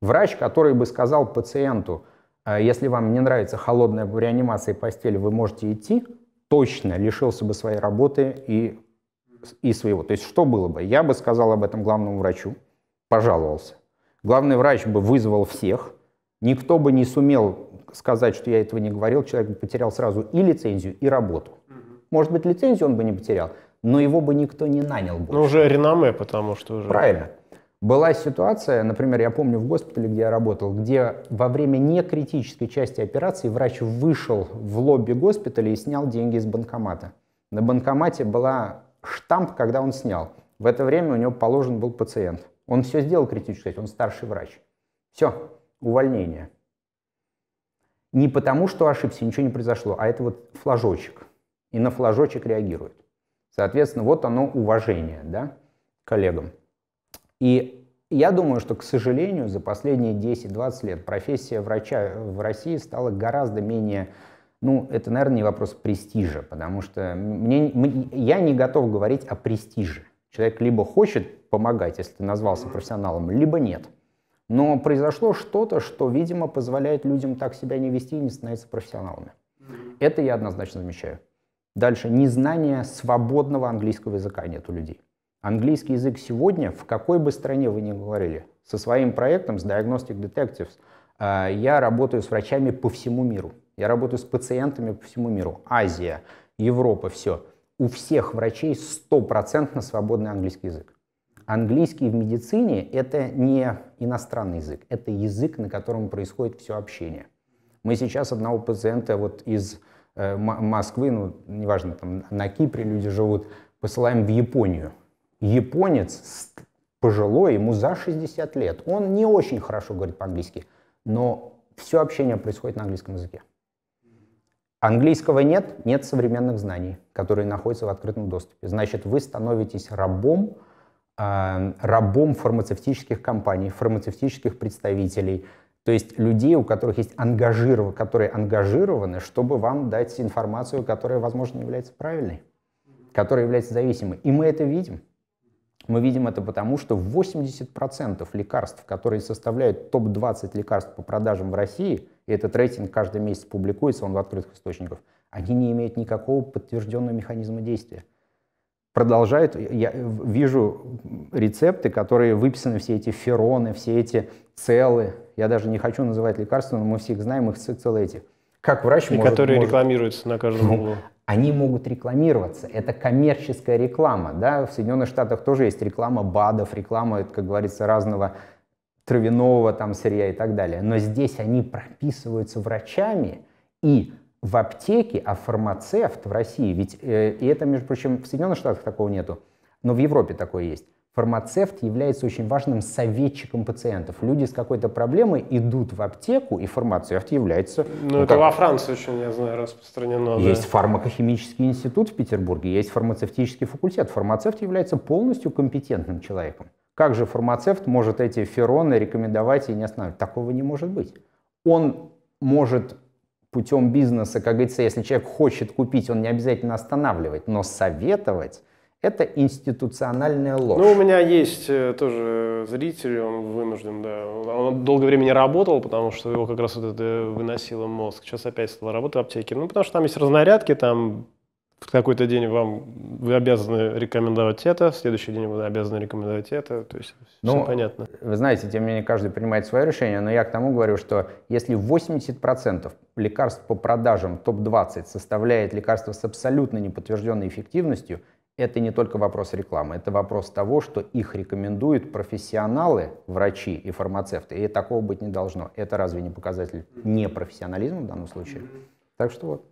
Speaker 2: Врач, который бы сказал пациенту, э, если вам не нравится холодная реанимация и постель, вы можете идти, точно лишился бы своей работы и и своего. То есть что было бы? Я бы сказал об этом главному врачу, пожаловался. Главный врач бы вызвал всех, никто бы не сумел сказать, что я этого не говорил, человек бы потерял сразу и лицензию, и работу. Может быть, лицензию он бы не потерял, но его бы никто не нанял бы.
Speaker 1: Ну, уже реноме, потому что уже... Правильно.
Speaker 2: Была ситуация, например, я помню в госпитале, где я работал, где во время некритической части операции врач вышел в лобби госпиталя и снял деньги из банкомата. На банкомате была штамп, когда он снял. В это время у него положен был пациент. Он все сделал критически, он старший врач. Все, увольнение. Не потому, что ошибся, ничего не произошло, а это вот флажочек. И на флажочек реагирует. Соответственно, вот оно уважение да, коллегам. И я думаю, что, к сожалению, за последние 10-20 лет профессия врача в России стала гораздо менее ну, это, наверное, не вопрос престижа, потому что мне, я не готов говорить о престиже. Человек либо хочет помогать, если ты назвался профессионалом, либо нет. Но произошло что-то, что, видимо, позволяет людям так себя не вести и не становиться профессионалами. Это я однозначно замечаю. Дальше. Незнание свободного английского языка нет у людей. Английский язык сегодня, в какой бы стране вы ни говорили, со своим проектом, с Diagnostic Detectives, э, я работаю с врачами по всему миру. Я работаю с пациентами по всему миру. Азия, Европа, все. У всех врачей стопроцентно свободный английский язык. Английский в медицине – это не иностранный язык, это язык, на котором происходит все общение. Мы сейчас одного пациента вот из э, Москвы, ну, неважно, там на Кипре люди живут, посылаем в Японию. Японец пожилой, ему за 60 лет. Он не очень хорошо говорит по-английски, но все общение происходит на английском языке. Английского нет, нет современных знаний, которые находятся в открытом доступе. Значит, вы становитесь рабом, э, рабом фармацевтических компаний, фармацевтических представителей, то есть людей, у которых есть ангажиров, которые ангажированы, чтобы вам дать информацию, которая, возможно, является правильной, которая является зависимой. И мы это видим. Мы видим это потому, что 80% лекарств, которые составляют топ-20 лекарств по продажам в России – и этот рейтинг каждый месяц публикуется, он в открытых источниках, они не имеют никакого подтвержденного механизма действия. Продолжают, я вижу рецепты, которые выписаны, все эти фероны, все эти целы. Я даже не хочу называть лекарства, но мы всех знаем, их целы эти. Как врач И может, которые может...
Speaker 1: рекламируются на каждом ну, углу.
Speaker 2: Они могут рекламироваться. Это коммерческая реклама. Да? В Соединенных Штатах тоже есть реклама БАДов, реклама, как говорится, разного травяного там сырья и так далее. Но здесь они прописываются врачами и в аптеке, а фармацевт в России, ведь э, и это, между прочим, в Соединенных Штатах такого нету, но в Европе такое есть. Фармацевт является очень важным советчиком пациентов. Люди с какой-то проблемой идут в аптеку, и фармацевт является... Ну, ну это как... во Франции
Speaker 1: очень, я знаю, распространено. Есть да.
Speaker 2: фармакохимический институт в Петербурге, есть фармацевтический факультет. Фармацевт является полностью компетентным человеком. Как же фармацевт может эти фероны рекомендовать и не останавливать? Такого не может быть. Он может путем бизнеса, как говорится, если человек хочет купить, он не обязательно останавливать, но советовать это институциональная ложь. Ну, у меня есть
Speaker 1: э, тоже зритель, он вынужден, да. Он долгое время не работал, потому что его как раз вот это выносило мозг. Сейчас опять стал работать в аптеке. Ну, потому что там есть разнарядки, там в какой-то день вам вы обязаны рекомендовать это, в следующий день вы обязаны рекомендовать это, то есть ну, понятно.
Speaker 2: Вы знаете, тем не менее, каждый принимает свое решение, но я к тому говорю, что если 80% лекарств по продажам топ-20 составляет лекарство с абсолютно неподтвержденной эффективностью, это не только вопрос рекламы, это вопрос того, что их рекомендуют профессионалы, врачи и фармацевты, и такого быть не должно. Это разве не показатель непрофессионализма в данном случае? Так что вот.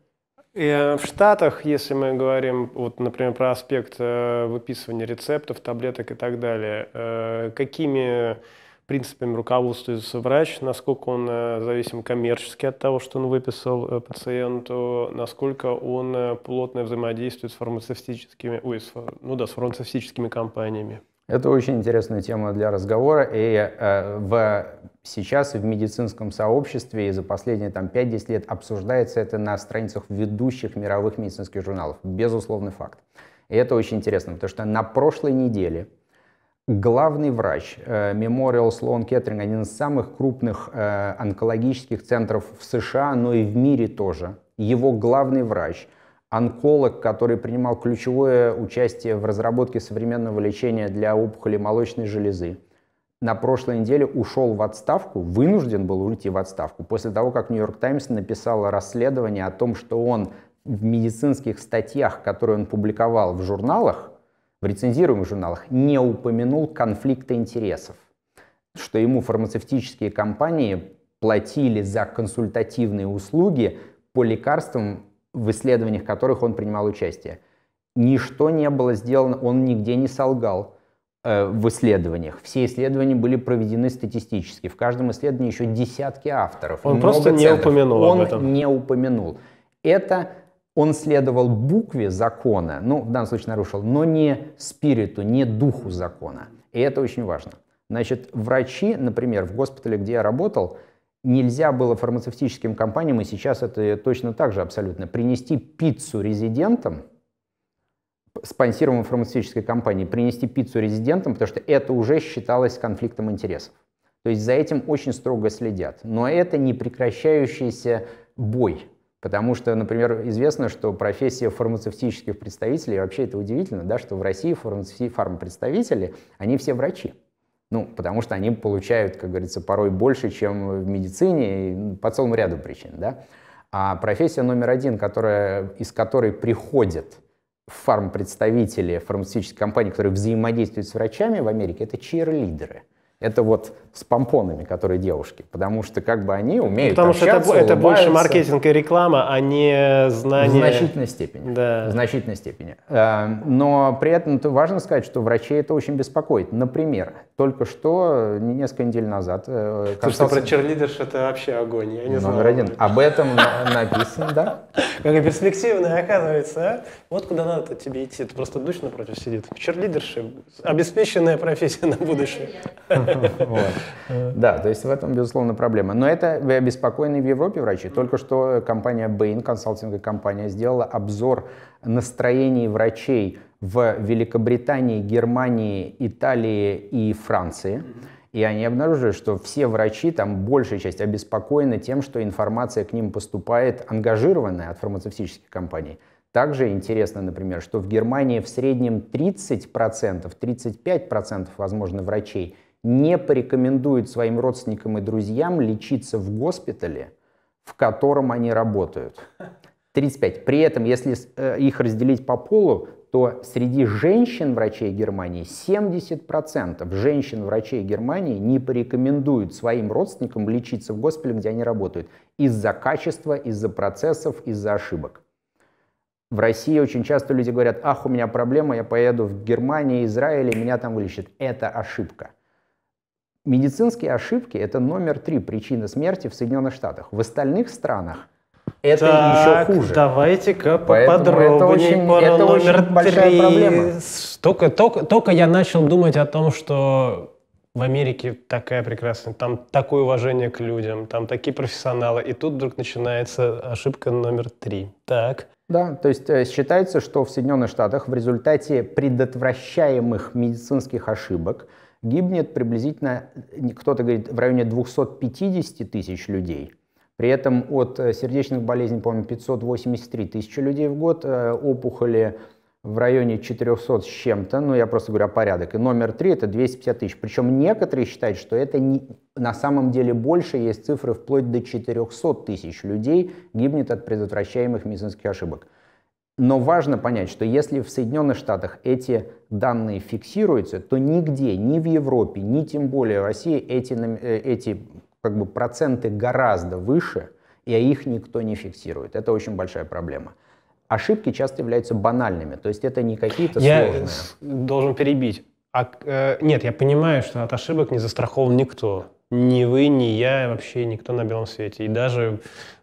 Speaker 1: И э, в Штатах, если мы говорим, вот, например, про аспект э, выписывания рецептов, таблеток и так далее, э, какими принципами руководствуется врач, насколько он зависим коммерчески от того, что он выписал пациенту, насколько он плотно взаимодействует с фармацевтическими, ой, с, ну да, с фармацевтическими компаниями.
Speaker 2: Это очень интересная тема для разговора, и э, в, сейчас в медицинском сообществе и за последние там, 5-10 лет обсуждается это на страницах ведущих мировых медицинских журналов. Безусловный факт. И это очень интересно, потому что на прошлой неделе главный врач э, Memorial Sloan Kettering, один из самых крупных э, онкологических центров в США, но и в мире тоже, его главный врач – онколог, который принимал ключевое участие в разработке современного лечения для опухоли молочной железы, на прошлой неделе ушел в отставку, вынужден был уйти в отставку, после того, как «Нью-Йорк Таймс» написала расследование о том, что он в медицинских статьях, которые он публиковал в журналах, в рецензируемых журналах, не упомянул конфликта интересов, что ему фармацевтические компании платили за консультативные услуги по лекарствам, в исследованиях в которых он принимал участие. Ничто не было сделано, он нигде не солгал э, в исследованиях. Все исследования были проведены статистически. В каждом исследовании еще десятки авторов. Он просто не упомянул он об этом. Он не упомянул. Это он следовал букве закона, ну, в данном случае нарушил, но не спириту, не духу закона. И это очень важно. Значит, врачи, например, в госпитале, где я работал, нельзя было фармацевтическим компаниям, и сейчас это точно так же абсолютно, принести пиццу резидентам, спонсируемой фармацевтической компанией, принести пиццу резидентам, потому что это уже считалось конфликтом интересов. То есть за этим очень строго следят. Но это не прекращающийся бой. Потому что, например, известно, что профессия фармацевтических представителей, вообще это удивительно, да, что в России фармацевтические фармпредставители, они все врачи. Ну, потому что они получают, как говорится, порой больше, чем в медицине, по целому ряду причин, да. А профессия номер один, которая, из которой приходят фармпредставители фармацевтических компаний, которые взаимодействуют с врачами в Америке, это чирлидеры – это вот с помпонами, которые девушки, потому что как бы они умеют Потому общаться, что это, это больше маркетинг
Speaker 1: и реклама, а не знание...
Speaker 2: В значительной степени. Да. В значительной степени. Э, но при этом важно сказать, что врачей это очень беспокоит. Например, только что, э, несколько недель назад... Э, Слушай, про черлидерш
Speaker 1: это вообще огонь, я не знаю. один.
Speaker 2: Об этом написано, да?
Speaker 1: Какая перспективная оказывается, а? Вот куда надо тебе идти, ты просто дочь напротив сидит. Черлидерши, обеспеченная профессия на будущее.
Speaker 2: Да, то есть в этом, безусловно, проблема. Но это обеспокоены в Европе врачи. Только что компания Bain, консалтинговая компания, сделала обзор настроений врачей в Великобритании, Германии, Италии и Франции. И они обнаружили, что все врачи, там большая часть обеспокоены тем, что информация к ним поступает ангажированная от фармацевтических компаний. Также интересно, например, что в Германии в среднем 30%, 35% возможно врачей не порекомендует своим родственникам и друзьям лечиться в госпитале, в котором они работают. 35. При этом, если э, их разделить по полу, то среди женщин-врачей Германии 70% женщин-врачей Германии не порекомендуют своим родственникам лечиться в госпитале, где они работают, из-за качества, из-за процессов, из-за ошибок. В России очень часто люди говорят, ах, у меня проблема, я поеду в Германию, Израиль, и меня там вылечат. Это ошибка. Медицинские ошибки – это номер три причины смерти в Соединенных Штатах. В остальных странах
Speaker 1: это так, еще хуже. Давайте-ка поподробнее. Это очень, Пора это номер очень большая три. проблема. Только, только, только я начал думать о том, что в Америке такая прекрасная, там такое уважение к людям, там такие профессионалы, и тут вдруг начинается ошибка номер три. Так.
Speaker 2: Да, то есть э, считается, что в Соединенных Штатах в результате предотвращаемых медицинских ошибок – гибнет приблизительно, э, кто-то говорит, в районе 250 тысяч людей. При этом от э, сердечных болезней, помню, 583 тысячи людей в год, э, опухоли в районе 400 с чем-то, ну я просто говорю о порядок, и номер три это 250 тысяч. Причем некоторые считают, что это не, на самом деле больше, есть цифры вплоть до 400 тысяч людей гибнет от предотвращаемых медицинских ошибок. Но важно понять, что если в Соединенных Штатах эти данные фиксируются, то нигде, ни в Европе, ни тем более в России эти, э, эти как бы, проценты гораздо выше, и их никто не фиксирует. Это очень большая проблема. Ошибки часто являются банальными, то есть это не какие-то сложные.
Speaker 1: Я должен перебить. А, э, нет, я понимаю, что от ошибок не застрахован никто. Ни вы, ни я, вообще никто на белом свете. И даже,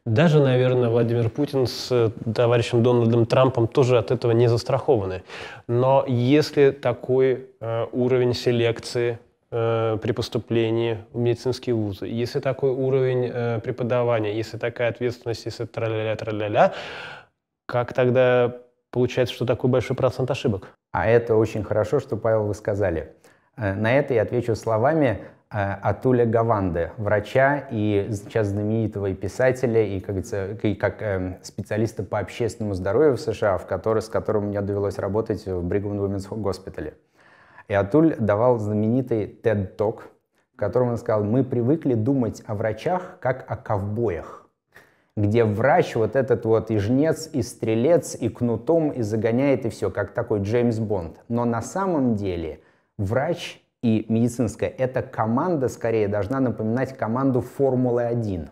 Speaker 1: даже, наверное, Владимир Путин с э, товарищем Дональдом Трампом тоже от этого не застрахованы. Но если такой э, уровень селекции э, при поступлении в медицинские вузы, если такой уровень э, преподавания, если такая ответственность, если тра-ля-ля, тра-ля-ля, как тогда получается, что такой большой процент ошибок?
Speaker 2: А это очень хорошо, что, Павел, вы сказали. Э, на это я отвечу словами Атуля э, Гаванде, врача и сейчас знаменитого писателя, и, как, и как эм, специалиста по общественному здоровью в США, в который, с которым мне довелось работать в Brigham Women's Госпитале, И Атуль давал знаменитый TED Talk, в котором он сказал, мы привыкли думать о врачах как о ковбоях, где врач вот этот вот и жнец, и стрелец, и кнутом, и загоняет, и все, как такой Джеймс Бонд. Но на самом деле врач – и медицинская, эта команда скорее должна напоминать команду Формулы-1.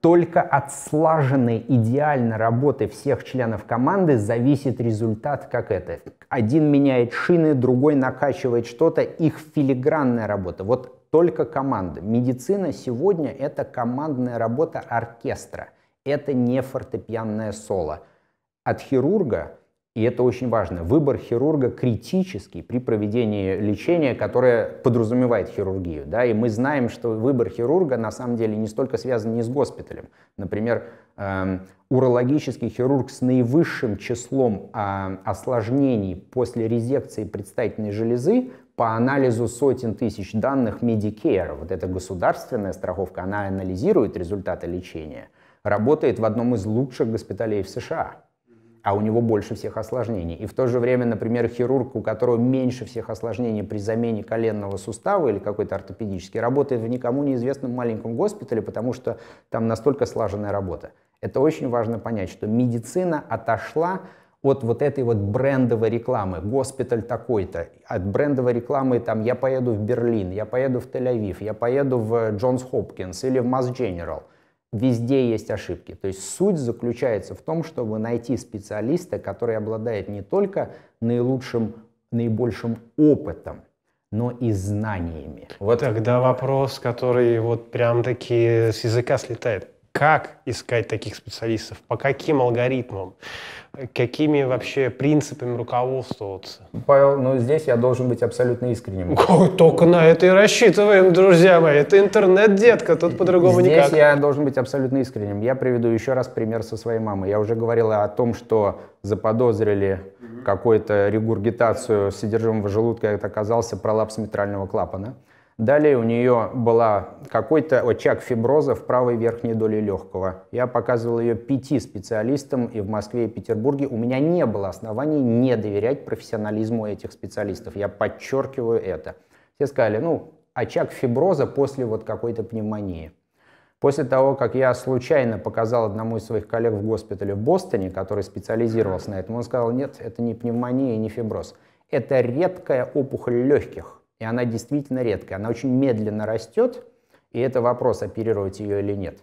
Speaker 2: Только от слаженной идеальной работы всех членов команды зависит результат, как это. Один меняет шины, другой накачивает что-то, их филигранная работа. Вот только команда. Медицина сегодня — это командная работа оркестра. Это не фортепианное соло. От хирурга — и это очень важно. Выбор хирурга критический при проведении лечения, которое подразумевает хирургию. Да? И мы знаем, что выбор хирурга на самом деле не столько связан не с госпиталем. Например, эм, урологический хирург с наивысшим числом э, осложнений после резекции предстательной железы по анализу сотен тысяч данных Medicare, вот эта государственная страховка, она анализирует результаты лечения, работает в одном из лучших госпиталей в США а у него больше всех осложнений. И в то же время, например, хирург, у которого меньше всех осложнений при замене коленного сустава или какой-то ортопедический, работает в никому неизвестном маленьком госпитале, потому что там настолько слаженная работа. Это очень важно понять, что медицина отошла от вот этой вот брендовой рекламы, госпиталь такой-то, от брендовой рекламы там я поеду в Берлин, я поеду в Тель-Авив, я поеду в Джонс Хопкинс или в Масс General – Везде есть ошибки. То есть суть заключается в том, чтобы найти специалиста, который обладает не только наилучшим, наибольшим
Speaker 1: опытом,
Speaker 2: но и знаниями.
Speaker 1: Вот. Тогда вопрос, который вот прям таки с языка слетает как искать таких специалистов, по каким алгоритмам, какими вообще принципами руководствоваться? Павел, ну здесь я должен быть абсолютно искренним. Только на это и рассчитываем, друзья мои. Это интернет, детка, тут по-другому никак. Здесь я
Speaker 2: должен быть абсолютно искренним. Я приведу еще раз пример со своей мамой. Я уже говорил о том, что заподозрили какую-то регургитацию содержимого желудка, это оказался пролапс митрального клапана. Далее у нее была какой-то очаг фиброза в правой верхней доле легкого. Я показывал ее пяти специалистам и в Москве, и Петербурге. У меня не было оснований не доверять профессионализму этих специалистов. Я подчеркиваю это. Все сказали, ну, очаг а фиброза после вот какой-то пневмонии. После того, как я случайно показал одному из своих коллег в госпитале в Бостоне, который специализировался на этом, он сказал, нет, это не пневмония и не фиброз. Это редкая опухоль легких и она действительно редкая. Она очень медленно растет, и это вопрос, оперировать ее или нет.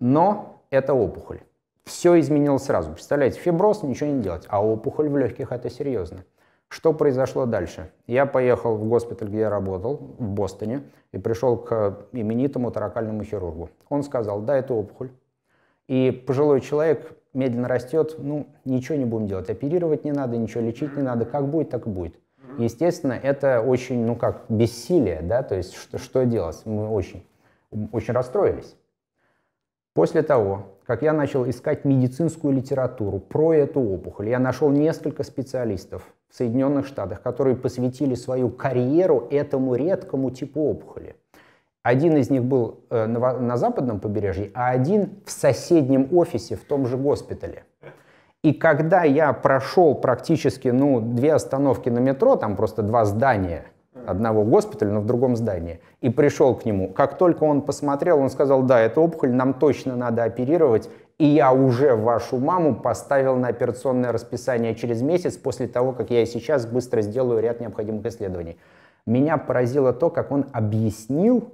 Speaker 2: Но это опухоль. Все изменилось сразу. Представляете, фиброз, ничего не делать, а опухоль в легких – это серьезно. Что произошло дальше? Я поехал в госпиталь, где я работал, в Бостоне, и пришел к именитому таракальному хирургу. Он сказал, да, это опухоль. И пожилой человек медленно растет, ну, ничего не будем делать. Оперировать не надо, ничего лечить не надо. Как будет, так и будет. Естественно, это очень, ну как, бессилие, да, то есть что, что делать? Мы очень, очень расстроились. После того, как я начал искать медицинскую литературу про эту опухоль, я нашел несколько специалистов в Соединенных Штатах, которые посвятили свою карьеру этому редкому типу опухоли. Один из них был э, на западном побережье, а один в соседнем офисе в том же госпитале. И когда я прошел практически, ну, две остановки на метро, там просто два здания одного госпиталя, но в другом здании, и пришел к нему. Как только он посмотрел, он сказал, да, это опухоль, нам точно надо оперировать, и я уже вашу маму поставил на операционное расписание через месяц после того, как я сейчас быстро сделаю ряд необходимых исследований. Меня поразило то, как он объяснил,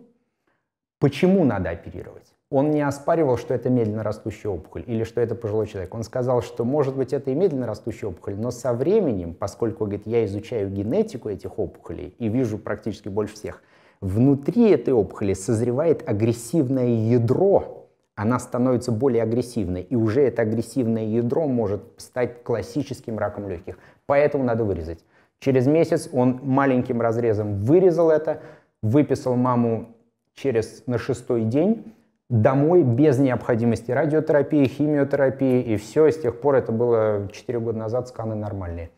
Speaker 2: почему надо оперировать он не оспаривал, что это медленно растущая опухоль или что это пожилой человек. Он сказал, что может быть это и медленно растущая опухоль, но со временем, поскольку говорит, я изучаю генетику этих опухолей и вижу практически больше всех, внутри этой опухоли созревает агрессивное ядро, она становится более агрессивной, и уже это агрессивное ядро может стать классическим раком легких. Поэтому надо вырезать. Через месяц он маленьким разрезом вырезал это, выписал маму через на шестой день, домой без необходимости радиотерапии, химиотерапии и все. С тех пор это было 4 года назад, сканы нормальные.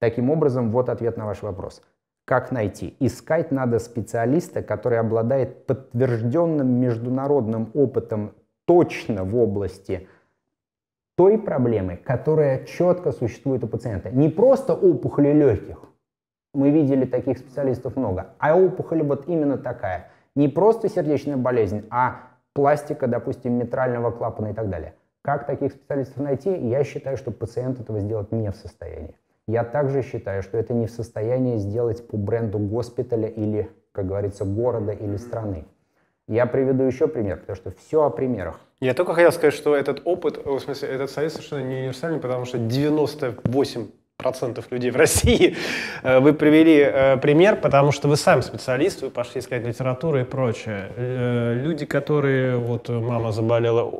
Speaker 2: Таким образом, вот ответ на ваш вопрос. Как найти? Искать надо специалиста, который обладает подтвержденным международным опытом точно в области той проблемы, которая четко существует у пациента. Не просто опухоли легких, мы видели таких специалистов много, а опухоль вот именно такая. Не просто сердечная болезнь, а пластика, допустим, митрального клапана и так далее. Как таких специалистов найти? Я считаю, что пациент этого сделать не в состоянии. Я также считаю, что это не в состоянии сделать по бренду госпиталя или, как говорится, города или страны. Я приведу еще пример, потому что все о примерах.
Speaker 1: Я только хотел сказать, что этот опыт, в смысле, этот совет совершенно не универсальный, потому что 98 процентов людей в России. Э, вы привели э, пример, потому что вы сам специалист, вы пошли искать литературу и прочее. Э, люди, которые, вот мама заболела,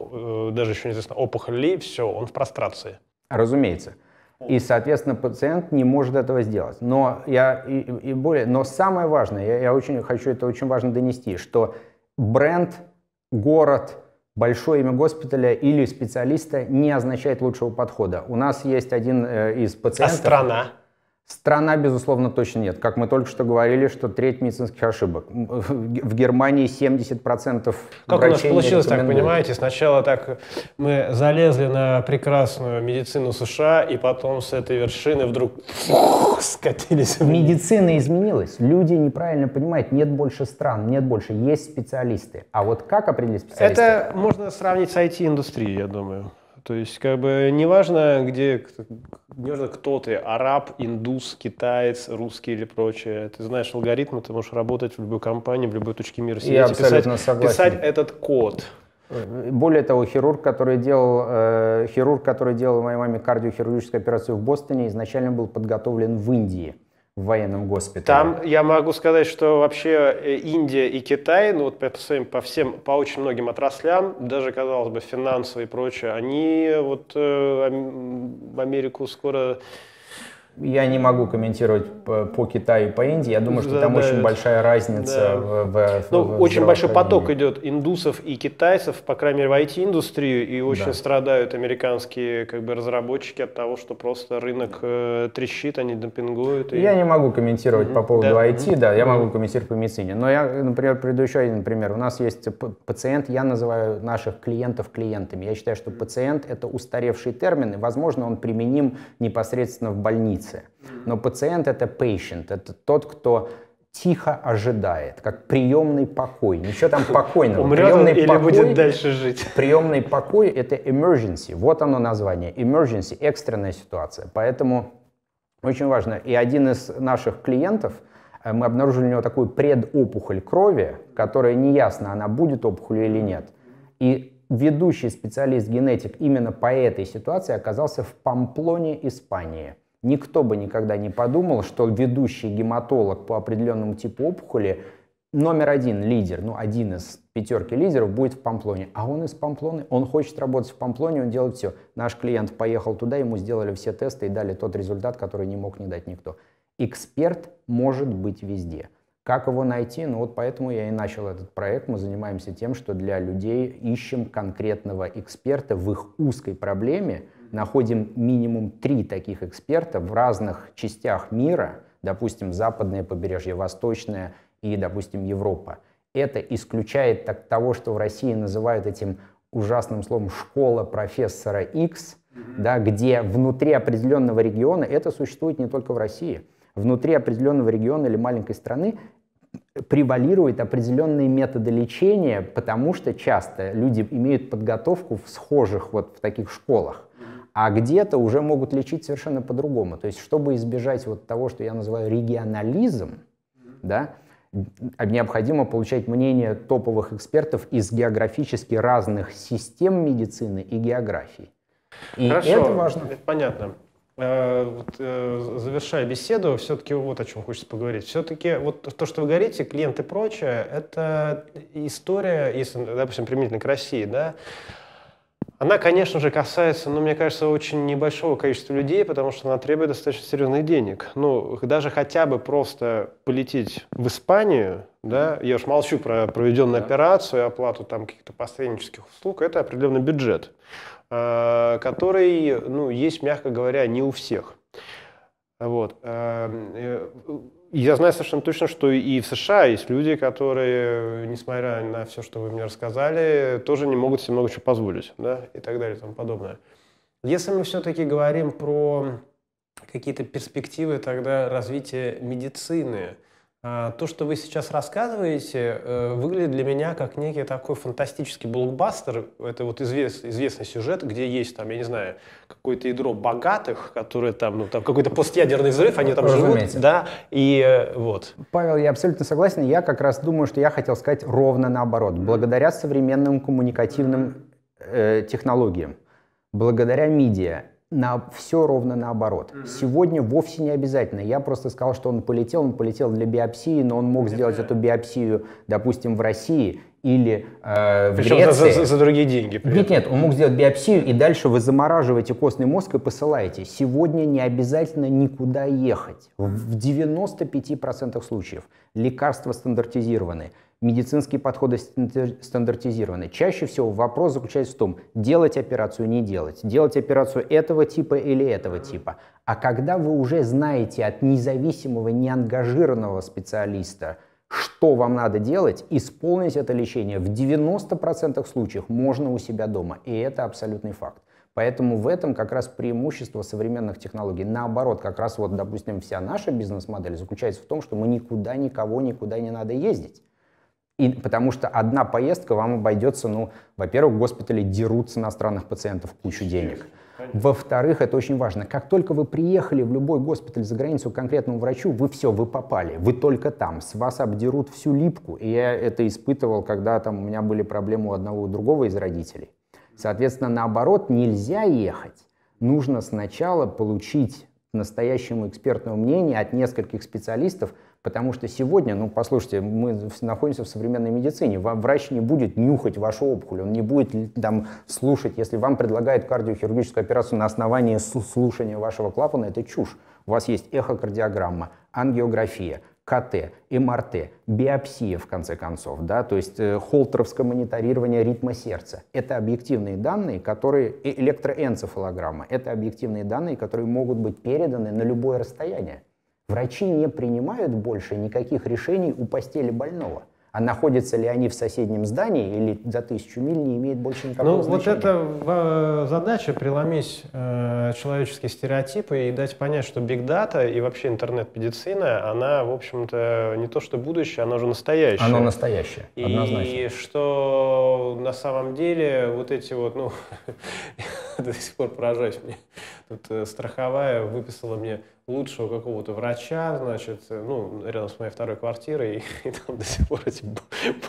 Speaker 1: даже еще неизвестно, опухоль ли, все, он в прострации.
Speaker 2: Разумеется. И, соответственно, пациент не может этого сделать. Но, я, и, и более, но самое важное, я, я очень хочу это очень важно донести, что бренд, город – большое имя госпиталя или специалиста не означает лучшего подхода. У нас есть один э, из пациентов... А страна? Страна, безусловно, точно нет. Как мы только что говорили, что треть медицинских ошибок. В Германии 70%
Speaker 1: Как у нас получилось так, понимаете? Сначала так мы залезли на прекрасную медицину США, и потом с этой вершины вдруг фух,
Speaker 2: скатились. Медицина изменилась. Люди неправильно понимают, нет больше стран, нет больше, есть специалисты. А вот как определить специалисты? Это
Speaker 1: можно сравнить с IT-индустрией, я думаю. То есть, как бы, неважно, где неважно кто ты, араб, индус, китаец, русский или прочее, ты знаешь алгоритмы, ты можешь работать в любой компании, в любой точке мира, сидеть Я и писать, согласен. писать этот код.
Speaker 2: Более того, хирург, который делал, э, хирург, который делал моей маме кардиохирургическую операцию в Бостоне, изначально был подготовлен в Индии в военном госпитале.
Speaker 1: Там я могу сказать, что вообще э, Индия и Китай, ну вот по, своим, по всем, по очень многим отраслям, даже, казалось бы, финансовые и прочее, они вот э, Америку скоро
Speaker 2: я не могу комментировать по, по Китаю и по Индии. Я думаю, что да, там да, очень это... большая разница да. в, в, ну, в Очень большой
Speaker 1: поток идет индусов и китайцев, по крайней мере, в IT-индустрию, и очень да. страдают американские как бы, разработчики от того, что просто рынок э, трещит, они допингуют. И... Я не могу комментировать mm-hmm. по поводу да. IT, да, я mm-hmm. могу
Speaker 2: комментировать по медицине. Но я, например, приведу еще один пример. У нас есть пациент, я называю наших клиентов клиентами. Я считаю, что пациент — это устаревший термин, и, возможно, он применим непосредственно в больнице позиция. Но пациент это patient, это тот, кто тихо ожидает, как приемный покой. Ничего ну, там покойного. Умрет приемный он или покой, будет дальше жить? Приемный покой – это emergency. Вот оно название. Emergency – экстренная ситуация. Поэтому очень важно. И один из наших клиентов, э, мы обнаружили у него такую предопухоль крови, которая неясно, она будет опухолью или нет. И ведущий специалист-генетик именно по этой ситуации оказался в Памплоне, Испании – Никто бы никогда не подумал, что ведущий гематолог по определенному типу опухоли номер один лидер, ну, один из пятерки лидеров будет в Памплоне. А он из Памплоны, он хочет работать в Памплоне, он делает все. Наш клиент поехал туда, ему сделали все тесты и дали тот результат, который не мог не дать никто. Эксперт может быть везде. Как его найти? Ну вот поэтому я и начал этот проект. Мы занимаемся тем, что для людей ищем конкретного эксперта в их узкой проблеме – находим минимум три таких эксперта в разных частях мира, допустим, западное побережье, восточное и, допустим, Европа. Это исключает так, того, что в России называют этим ужасным словом «школа профессора x да, где внутри определенного региона, это существует не только в России, внутри определенного региона или маленькой страны превалируют определенные методы лечения, потому что часто люди имеют подготовку в схожих вот в таких школах а где-то уже могут лечить совершенно по-другому. То есть, чтобы избежать вот того, что я называю регионализм, да, необходимо получать мнение топовых экспертов из географически разных систем медицины и географии.
Speaker 1: И Хорошо, это важно. понятно. Э, вот, э, завершая беседу, все-таки вот о чем хочется поговорить. Все-таки вот то, что вы говорите, клиенты и прочее, это история, если, допустим, применительно к России, да, она, конечно же, касается, ну, мне кажется, очень небольшого количества людей, потому что она требует достаточно серьезных денег. Ну, даже хотя бы просто полететь в Испанию, да, я уж молчу про проведенную да. операцию, оплату там каких-то посреднических услуг, это определенный бюджет, а, который, ну, есть, мягко говоря, не у всех. Вот. А, э, я знаю совершенно точно, что и в США есть люди, которые, несмотря на все, что вы мне рассказали, тоже не могут себе много чего позволить, да, и так далее, и тому подобное. Если мы все-таки говорим про какие-то перспективы тогда развития медицины, а, то, что вы сейчас рассказываете, э, выглядит для меня как некий такой фантастический блокбастер. Это вот извест, известный сюжет, где есть там, я не знаю, какое-то ядро богатых, которые там, ну, там какой-то постядерный взрыв, они там Разумеется. живут, да, и э, вот.
Speaker 2: Павел, я абсолютно согласен. Я как раз думаю, что я хотел сказать ровно наоборот. Благодаря современным коммуникативным э, технологиям, благодаря медиа на все ровно наоборот. Mm-hmm. Сегодня вовсе не обязательно. Я просто сказал, что он полетел, он полетел для биопсии, но он мог mm-hmm. сделать эту биопсию, допустим, в России или э,
Speaker 1: в Греции. За, за, за другие деньги. Нет, нет, он мог сделать
Speaker 2: биопсию и дальше вы замораживаете костный мозг и посылаете. Сегодня не обязательно никуда ехать. В 95% случаев лекарства стандартизированы медицинские подходы стандартизированы. Чаще всего вопрос заключается в том, делать операцию, не делать, делать операцию этого типа или этого типа. А когда вы уже знаете от независимого, неангажированного специалиста, что вам надо делать, исполнить это лечение в 90% случаев можно у себя дома. И это абсолютный факт. Поэтому в этом как раз преимущество современных технологий. Наоборот, как раз вот, допустим, вся наша бизнес-модель заключается в том, что мы никуда никого никуда не надо ездить. И, потому что одна поездка вам обойдется, ну, во-первых, в госпитале дерут с иностранных пациентов кучу денег. Во-вторых, это очень важно, как только вы приехали в любой госпиталь за границу к конкретному врачу, вы все, вы попали, вы только там, с вас обдерут всю липку. И я это испытывал, когда там у меня были проблемы у одного и другого из родителей. Соответственно, наоборот, нельзя ехать. Нужно сначала получить настоящему экспертного мнения от нескольких специалистов – Потому что сегодня, ну послушайте, мы находимся в современной медицине. Врач не будет нюхать вашу опухоль, он не будет там слушать. Если вам предлагают кардиохирургическую операцию на основании слушания вашего клапана, это чушь. У вас есть эхокардиограмма, ангиография, КТ, МРТ, биопсия, в конце концов, да, то есть э, холтеровское мониторирование ритма сердца. Это объективные данные, которые... Э, электроэнцефалограмма. Это объективные данные, которые могут быть переданы на любое расстояние. Врачи не принимают больше никаких решений у постели больного. А находятся ли они в соседнем здании или за тысячу миль не имеет больше никакого ну, значения. Вот
Speaker 1: это задача преломить э, человеческие стереотипы и дать понять, что биг-дата и вообще интернет-медицина, она, в общем-то, не то что будущее, она уже настоящее. Она настоящее, однозначно. И что на самом деле вот эти вот, ну, до сих пор поражаюсь мне, тут э, страховая выписала мне лучшего какого-то врача, значит, ну, рядом с моей второй квартирой, и, и там до сих пор эти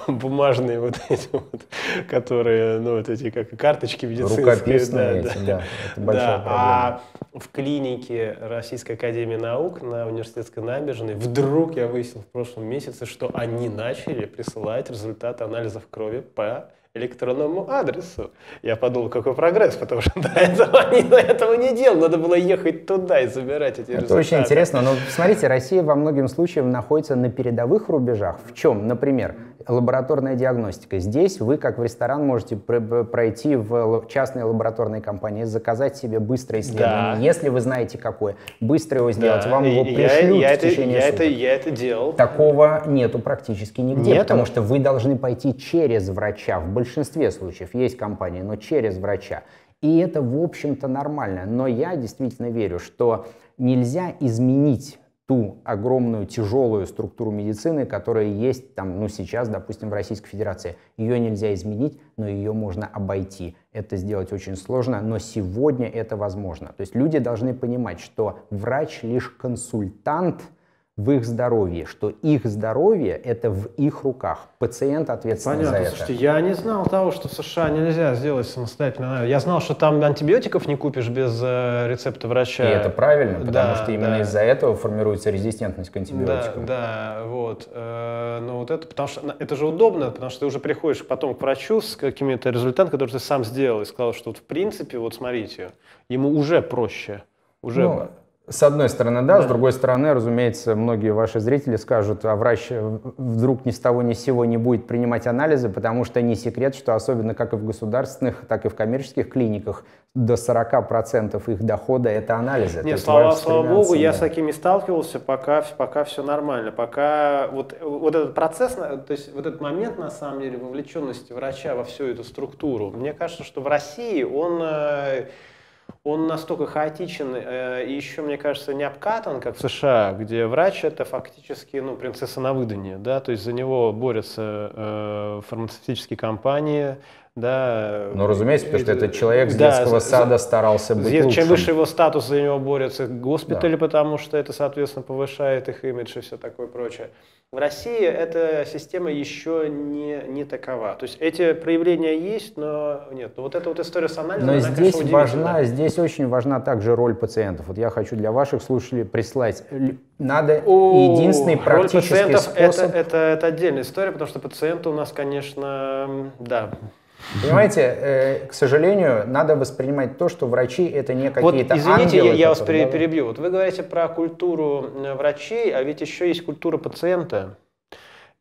Speaker 1: бумажные вот эти вот, которые, ну, вот эти как карточки медицинские. да, эти, да. да. Это большая да. проблема. А в клинике Российской Академии Наук на университетской набережной вдруг я выяснил в прошлом месяце, что они начали присылать результаты анализов крови по электронному адресу. Я подумал, какой прогресс, потому что до этого, они до этого не делали. надо было ехать туда и забирать эти Это результаты. очень интересно,
Speaker 2: но ну, смотрите, Россия во многим случаях находится на передовых рубежах. В чем? Например, лабораторная диагностика. Здесь вы, как в ресторан, можете пр- пройти в частной лабораторной компании, заказать себе быстрое исследование, да. если вы знаете какое. Быстро его сделать, да. вам его пришлют я, я в это, течение я суток. Это, я это делал. Такого нету практически нигде, нету? потому что вы должны пойти через врача. В большинстве случаев есть компании, но через врача. И это, в общем-то, нормально. Но я действительно верю, что нельзя изменить ту огромную тяжелую структуру медицины, которая есть там, ну, сейчас, допустим, в Российской Федерации. Ее нельзя изменить, но ее можно обойти. Это сделать очень сложно, но сегодня это возможно. То есть люди должны понимать, что врач лишь консультант – в их здоровье, что их здоровье это в их руках. Пациент ответственный Понятно. за это. Слушайте, я
Speaker 1: не знал того, что в США нельзя сделать самостоятельно. Я знал, что там антибиотиков не купишь без э, рецепта врача. И это правильно, потому да, что именно да.
Speaker 2: из-за этого формируется резистентность к антибиотикам.
Speaker 1: Да, да, вот. Э, ну вот это, потому что это же удобно, потому что ты уже приходишь потом к врачу с какими-то результатами, которые ты сам сделал, и сказал, что вот в принципе, вот смотрите, ему уже проще. Уже ну,
Speaker 2: с одной стороны, да, да, с другой стороны, разумеется, многие ваши зрители скажут, а врач э, вдруг ни с того ни с сего не будет принимать анализы, потому что не секрет, что особенно как и в государственных, так и в коммерческих клиниках до 40% их дохода – это анализы. Нет, это слава, слава богу, да. я с
Speaker 1: такими сталкивался, пока, пока все нормально. Пока вот, э, вот этот процесс, то есть вот этот момент, на самом деле, вовлеченности врача во всю эту структуру, мне кажется, что в России он э, он настолько хаотичен э, и еще, мне кажется, не обкатан, как в США, где врач это фактически ну, принцесса на выданье, да, то есть за него борются э, фармацевтические компании, да. Ну, разумеется, потому что этот человек с да, детского за, сада старался быть Чем лучшим. выше его статус, за него борются госпитали, да. потому что это, соответственно, повышает их имидж и все такое прочее. В России эта система еще не, не такова. То есть эти проявления есть, но нет. Ну, вот эта вот история с анализом, но она, здесь конечно, важна,
Speaker 2: Здесь очень важна также роль пациентов. Вот я хочу для ваших слушателей прислать. Надо О, единственный практический роль пациентов способ... Это,
Speaker 1: это, это отдельная история, потому что пациенты у нас, конечно, да, Понимаете, э,
Speaker 2: к сожалению, надо воспринимать то, что врачи это не какие-то ангелы. вот, Извините, ангелы, я, я вас которые, перебью.
Speaker 1: Вот вы говорите про культуру э, врачей, а ведь еще есть культура пациента.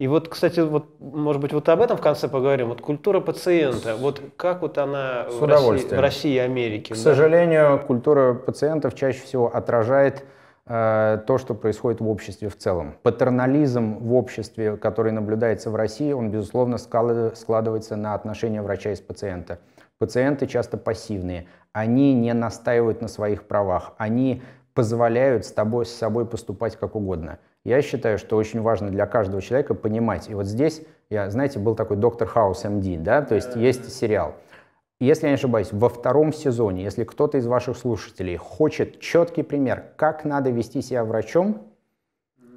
Speaker 1: И вот, кстати, вот, может быть, вот об этом в конце поговорим. Вот культура пациента, вот как вот она С в России, в России и Америке? К да?
Speaker 2: сожалению, культура пациентов чаще всего отражает Э, то, что происходит в обществе в целом. Патернализм в обществе, который наблюдается в России, он, безусловно, складывается на отношения врача и пациента. Пациенты часто пассивные, они не настаивают на своих правах, они позволяют с тобой, с собой поступать как угодно. Я считаю, что очень важно для каждого человека понимать. И вот здесь, я, знаете, был такой доктор Хаус МД, эм да, то есть есть сериал – если я не ошибаюсь, во втором сезоне, если кто-то из ваших слушателей хочет четкий пример, как надо вести себя врачом,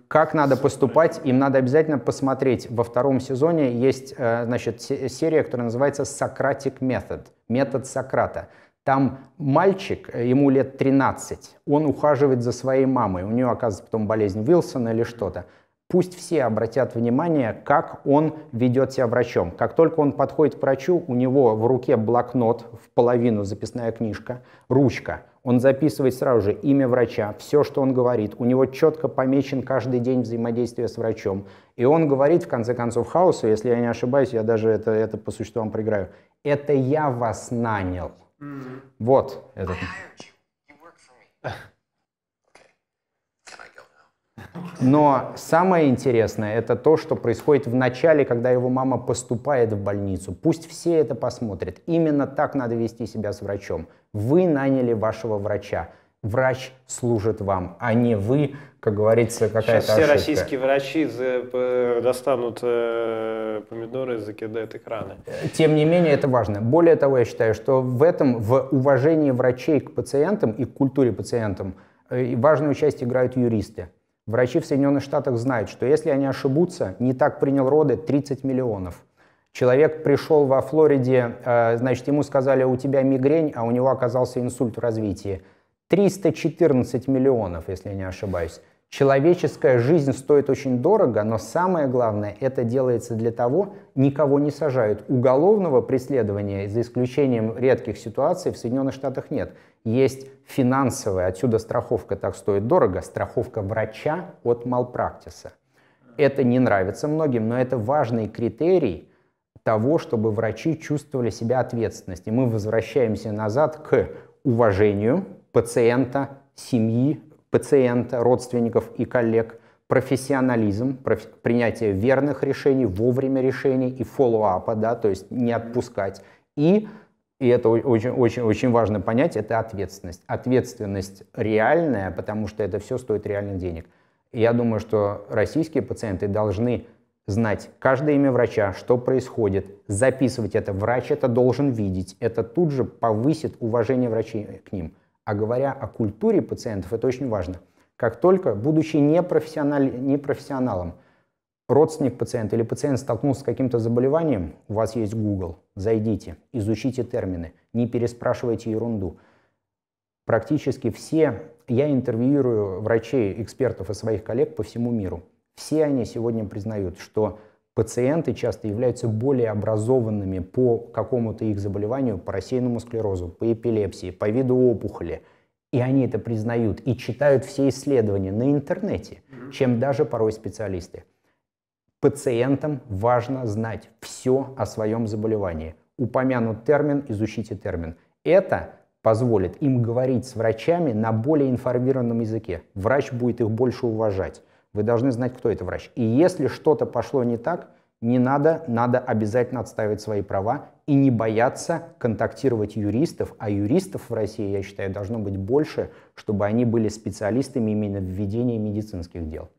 Speaker 2: как надо поступать, им надо обязательно посмотреть. Во втором сезоне есть э, значит, серия, которая называется «Сократик метод», метод Сократа. Там мальчик, э, ему лет 13, он ухаживает за своей мамой, у нее оказывается потом болезнь Вилсона или что-то пусть все обратят внимание, как он ведет себя врачом. Как только он подходит к врачу, у него в руке блокнот, в половину записная книжка, ручка. Он записывает сразу же имя врача, все, что он говорит. У него четко помечен каждый день взаимодействия с врачом. И он говорит, в конце концов, хаосу, если я не ошибаюсь, я даже это, это по существу вам проиграю. Это я вас нанял. Mm-hmm. Вот. Этот. Но самое интересное это то, что происходит в начале, когда его мама поступает в больницу. Пусть все это посмотрят. Именно так надо вести себя с врачом. Вы наняли вашего врача. Врач служит вам, а не вы, как говорится, какая-то Сейчас все ошибка. российские
Speaker 1: врачи достанут э, помидоры и закидают экраны.
Speaker 2: Тем не менее, это важно. Более того, я считаю, что в этом, в уважении врачей к пациентам и к культуре пациентам э, важную часть играют юристы. Врачи в Соединенных Штатах знают, что если они ошибутся, не так принял роды 30 миллионов. Человек пришел во Флориде, э, значит, ему сказали, у тебя мигрень, а у него оказался инсульт в развитии. 314 миллионов, если я не ошибаюсь. Человеческая жизнь стоит очень дорого, но самое главное, это делается для того, никого не сажают. Уголовного преследования, за исключением редких ситуаций, в Соединенных Штатах нет. Есть финансовая, отсюда страховка так стоит дорого, страховка врача от малпрактиса. Это не нравится многим, но это важный критерий того, чтобы врачи чувствовали себя ответственностью. Мы возвращаемся назад к уважению пациента, семьи, пациента, родственников и коллег, профессионализм, проф... принятие верных решений, вовремя решений и фоллоуапа, да, то есть не отпускать. И, и это очень-очень очень важно понять, это ответственность. Ответственность реальная, потому что это все стоит реальных денег. я думаю, что российские пациенты должны знать каждое имя врача, что происходит, записывать это. Врач это должен видеть. Это тут же повысит уважение врачей к ним. А говоря о культуре пациентов, это очень важно. Как только, будучи непрофессионал, непрофессионалом, родственник пациента или пациент столкнулся с каким-то заболеванием, у вас есть Google, зайдите, изучите термины, не переспрашивайте ерунду. Практически все, я интервьюирую врачей, экспертов и своих коллег по всему миру, все они сегодня признают, что пациенты часто являются более образованными по какому-то их заболеванию, по рассеянному склерозу, по эпилепсии, по виду опухоли. И они это признают и читают все исследования на интернете, чем даже порой специалисты. Пациентам важно знать все о своем заболевании. Упомянут термин, изучите термин. Это позволит им говорить с врачами на более информированном языке. Врач будет их больше уважать. Вы должны знать, кто это врач. И если что-то пошло не так, не надо, надо обязательно отстаивать свои права и не бояться контактировать юристов. А юристов в России, я считаю, должно быть больше, чтобы они были специалистами именно в ведении медицинских дел.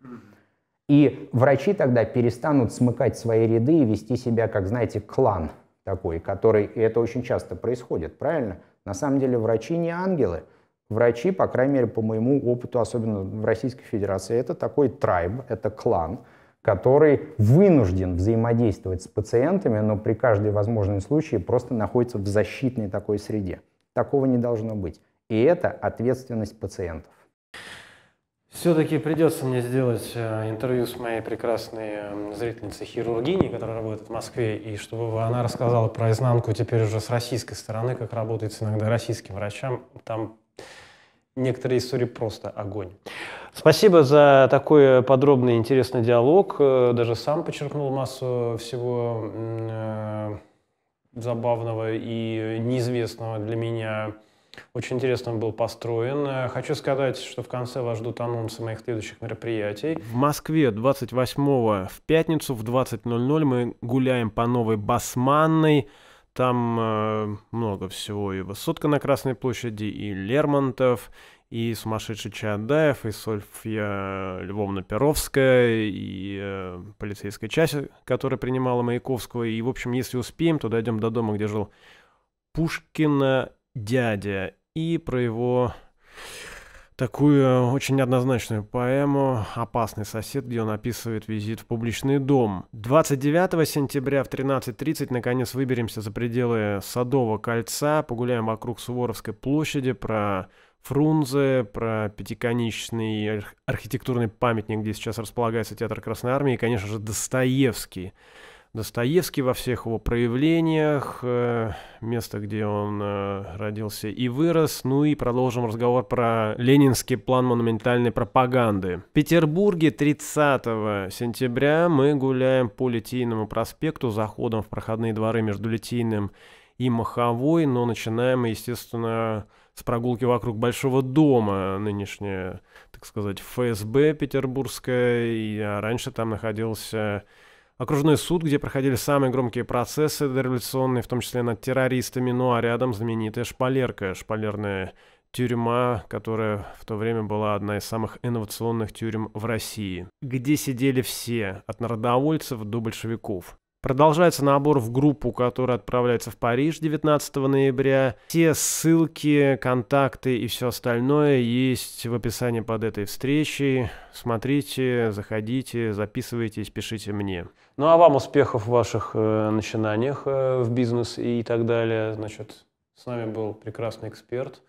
Speaker 2: И врачи тогда перестанут смыкать свои ряды и вести себя, как, знаете, клан такой, который, и это очень часто происходит, правильно? На самом деле врачи не ангелы – врачи, по крайней мере, по моему опыту, особенно в Российской Федерации, это такой трайб, это клан, который вынужден взаимодействовать с пациентами, но при каждой возможной случае просто находится в защитной такой среде. Такого не должно быть. И это ответственность пациентов.
Speaker 1: Все-таки придется мне сделать э, интервью с моей прекрасной эм, зрительницей хирургини, которая работает в Москве, и чтобы она рассказала про изнанку теперь уже с российской стороны, как работает иногда российским врачам. Там Некоторые истории просто огонь. Спасибо за такой э, подробный интересный диалог. Э, даже сам подчеркнул массу всего э, забавного и неизвестного для меня. Очень интересно был построен. Хочу сказать, что в конце вас ждут анонсы моих следующих мероприятий. В Москве 28 в пятницу в 20.00 мы гуляем по новой Басманной. Там э, много всего. И «Высотка на Красной площади», и «Лермонтов», и «Сумасшедший Чаадаев», и Сольфья Львовна Перовская, и э, «Полицейская часть», которая принимала Маяковского. И, в общем, если успеем, то дойдем до дома, где жил Пушкина дядя, и про его такую э, очень однозначную поэму «Опасный сосед», где он описывает визит в публичный дом. 29 сентября в 13.30 наконец выберемся за пределы Садового кольца, погуляем вокруг Суворовской площади, про Фрунзе, про пятиконечный архитектурный памятник, где сейчас располагается театр Красной Армии, и, конечно же, Достоевский. Достоевский во всех его проявлениях, э, место, где он э, родился и вырос. Ну и продолжим разговор про ленинский план монументальной пропаганды. В Петербурге 30 сентября мы гуляем по Литейному проспекту, заходом в проходные дворы между Литейным и Маховой, но начинаем мы, естественно, с прогулки вокруг Большого дома, нынешнее, так сказать, ФСБ Петербургское, и а раньше там находился окружной суд, где проходили самые громкие процессы дореволюционные, в том числе над террористами, ну а рядом знаменитая шпалерка, шпалерная тюрьма, которая в то время была одна из самых инновационных тюрем в России, где сидели все, от народовольцев до большевиков. Продолжается набор в группу, которая отправляется в Париж 19 ноября. Все ссылки, контакты и все остальное есть в описании под этой встречей. Смотрите, заходите, записывайтесь, пишите мне. Ну а вам успехов в ваших э, начинаниях э, в бизнес и так далее. Значит, с нами был прекрасный эксперт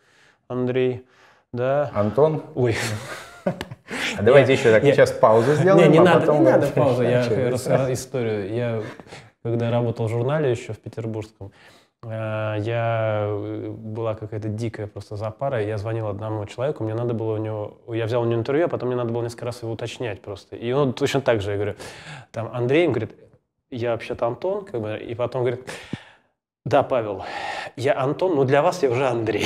Speaker 1: Андрей. Да. Антон. Ой. А давайте еще так сейчас паузу сделаем. Не, не а надо, потом не надо паузу. Я историю. Я когда работал в журнале еще в петербургском, Э, я э, была какая-то дикая просто за парой. Я звонил одному человеку, мне надо было у него... Я взял у него интервью, а потом мне надо было несколько раз его уточнять просто. И он точно так же, я говорю, там, Андрей, он говорит, я вообще-то Антон, как бы, и потом говорит, да, Павел, я Антон, но для вас я уже Андрей.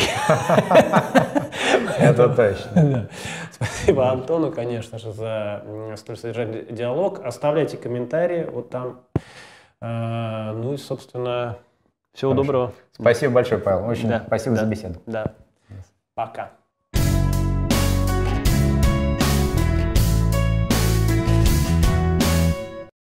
Speaker 1: Это точно. Спасибо Антону, конечно же, за столь содержательный диалог. Оставляйте комментарии вот там. Э, ну и, собственно, всего Хорошо. доброго.
Speaker 2: Спасибо большое, Павел. Очень да, спасибо да, за беседу.
Speaker 1: Да. Пока.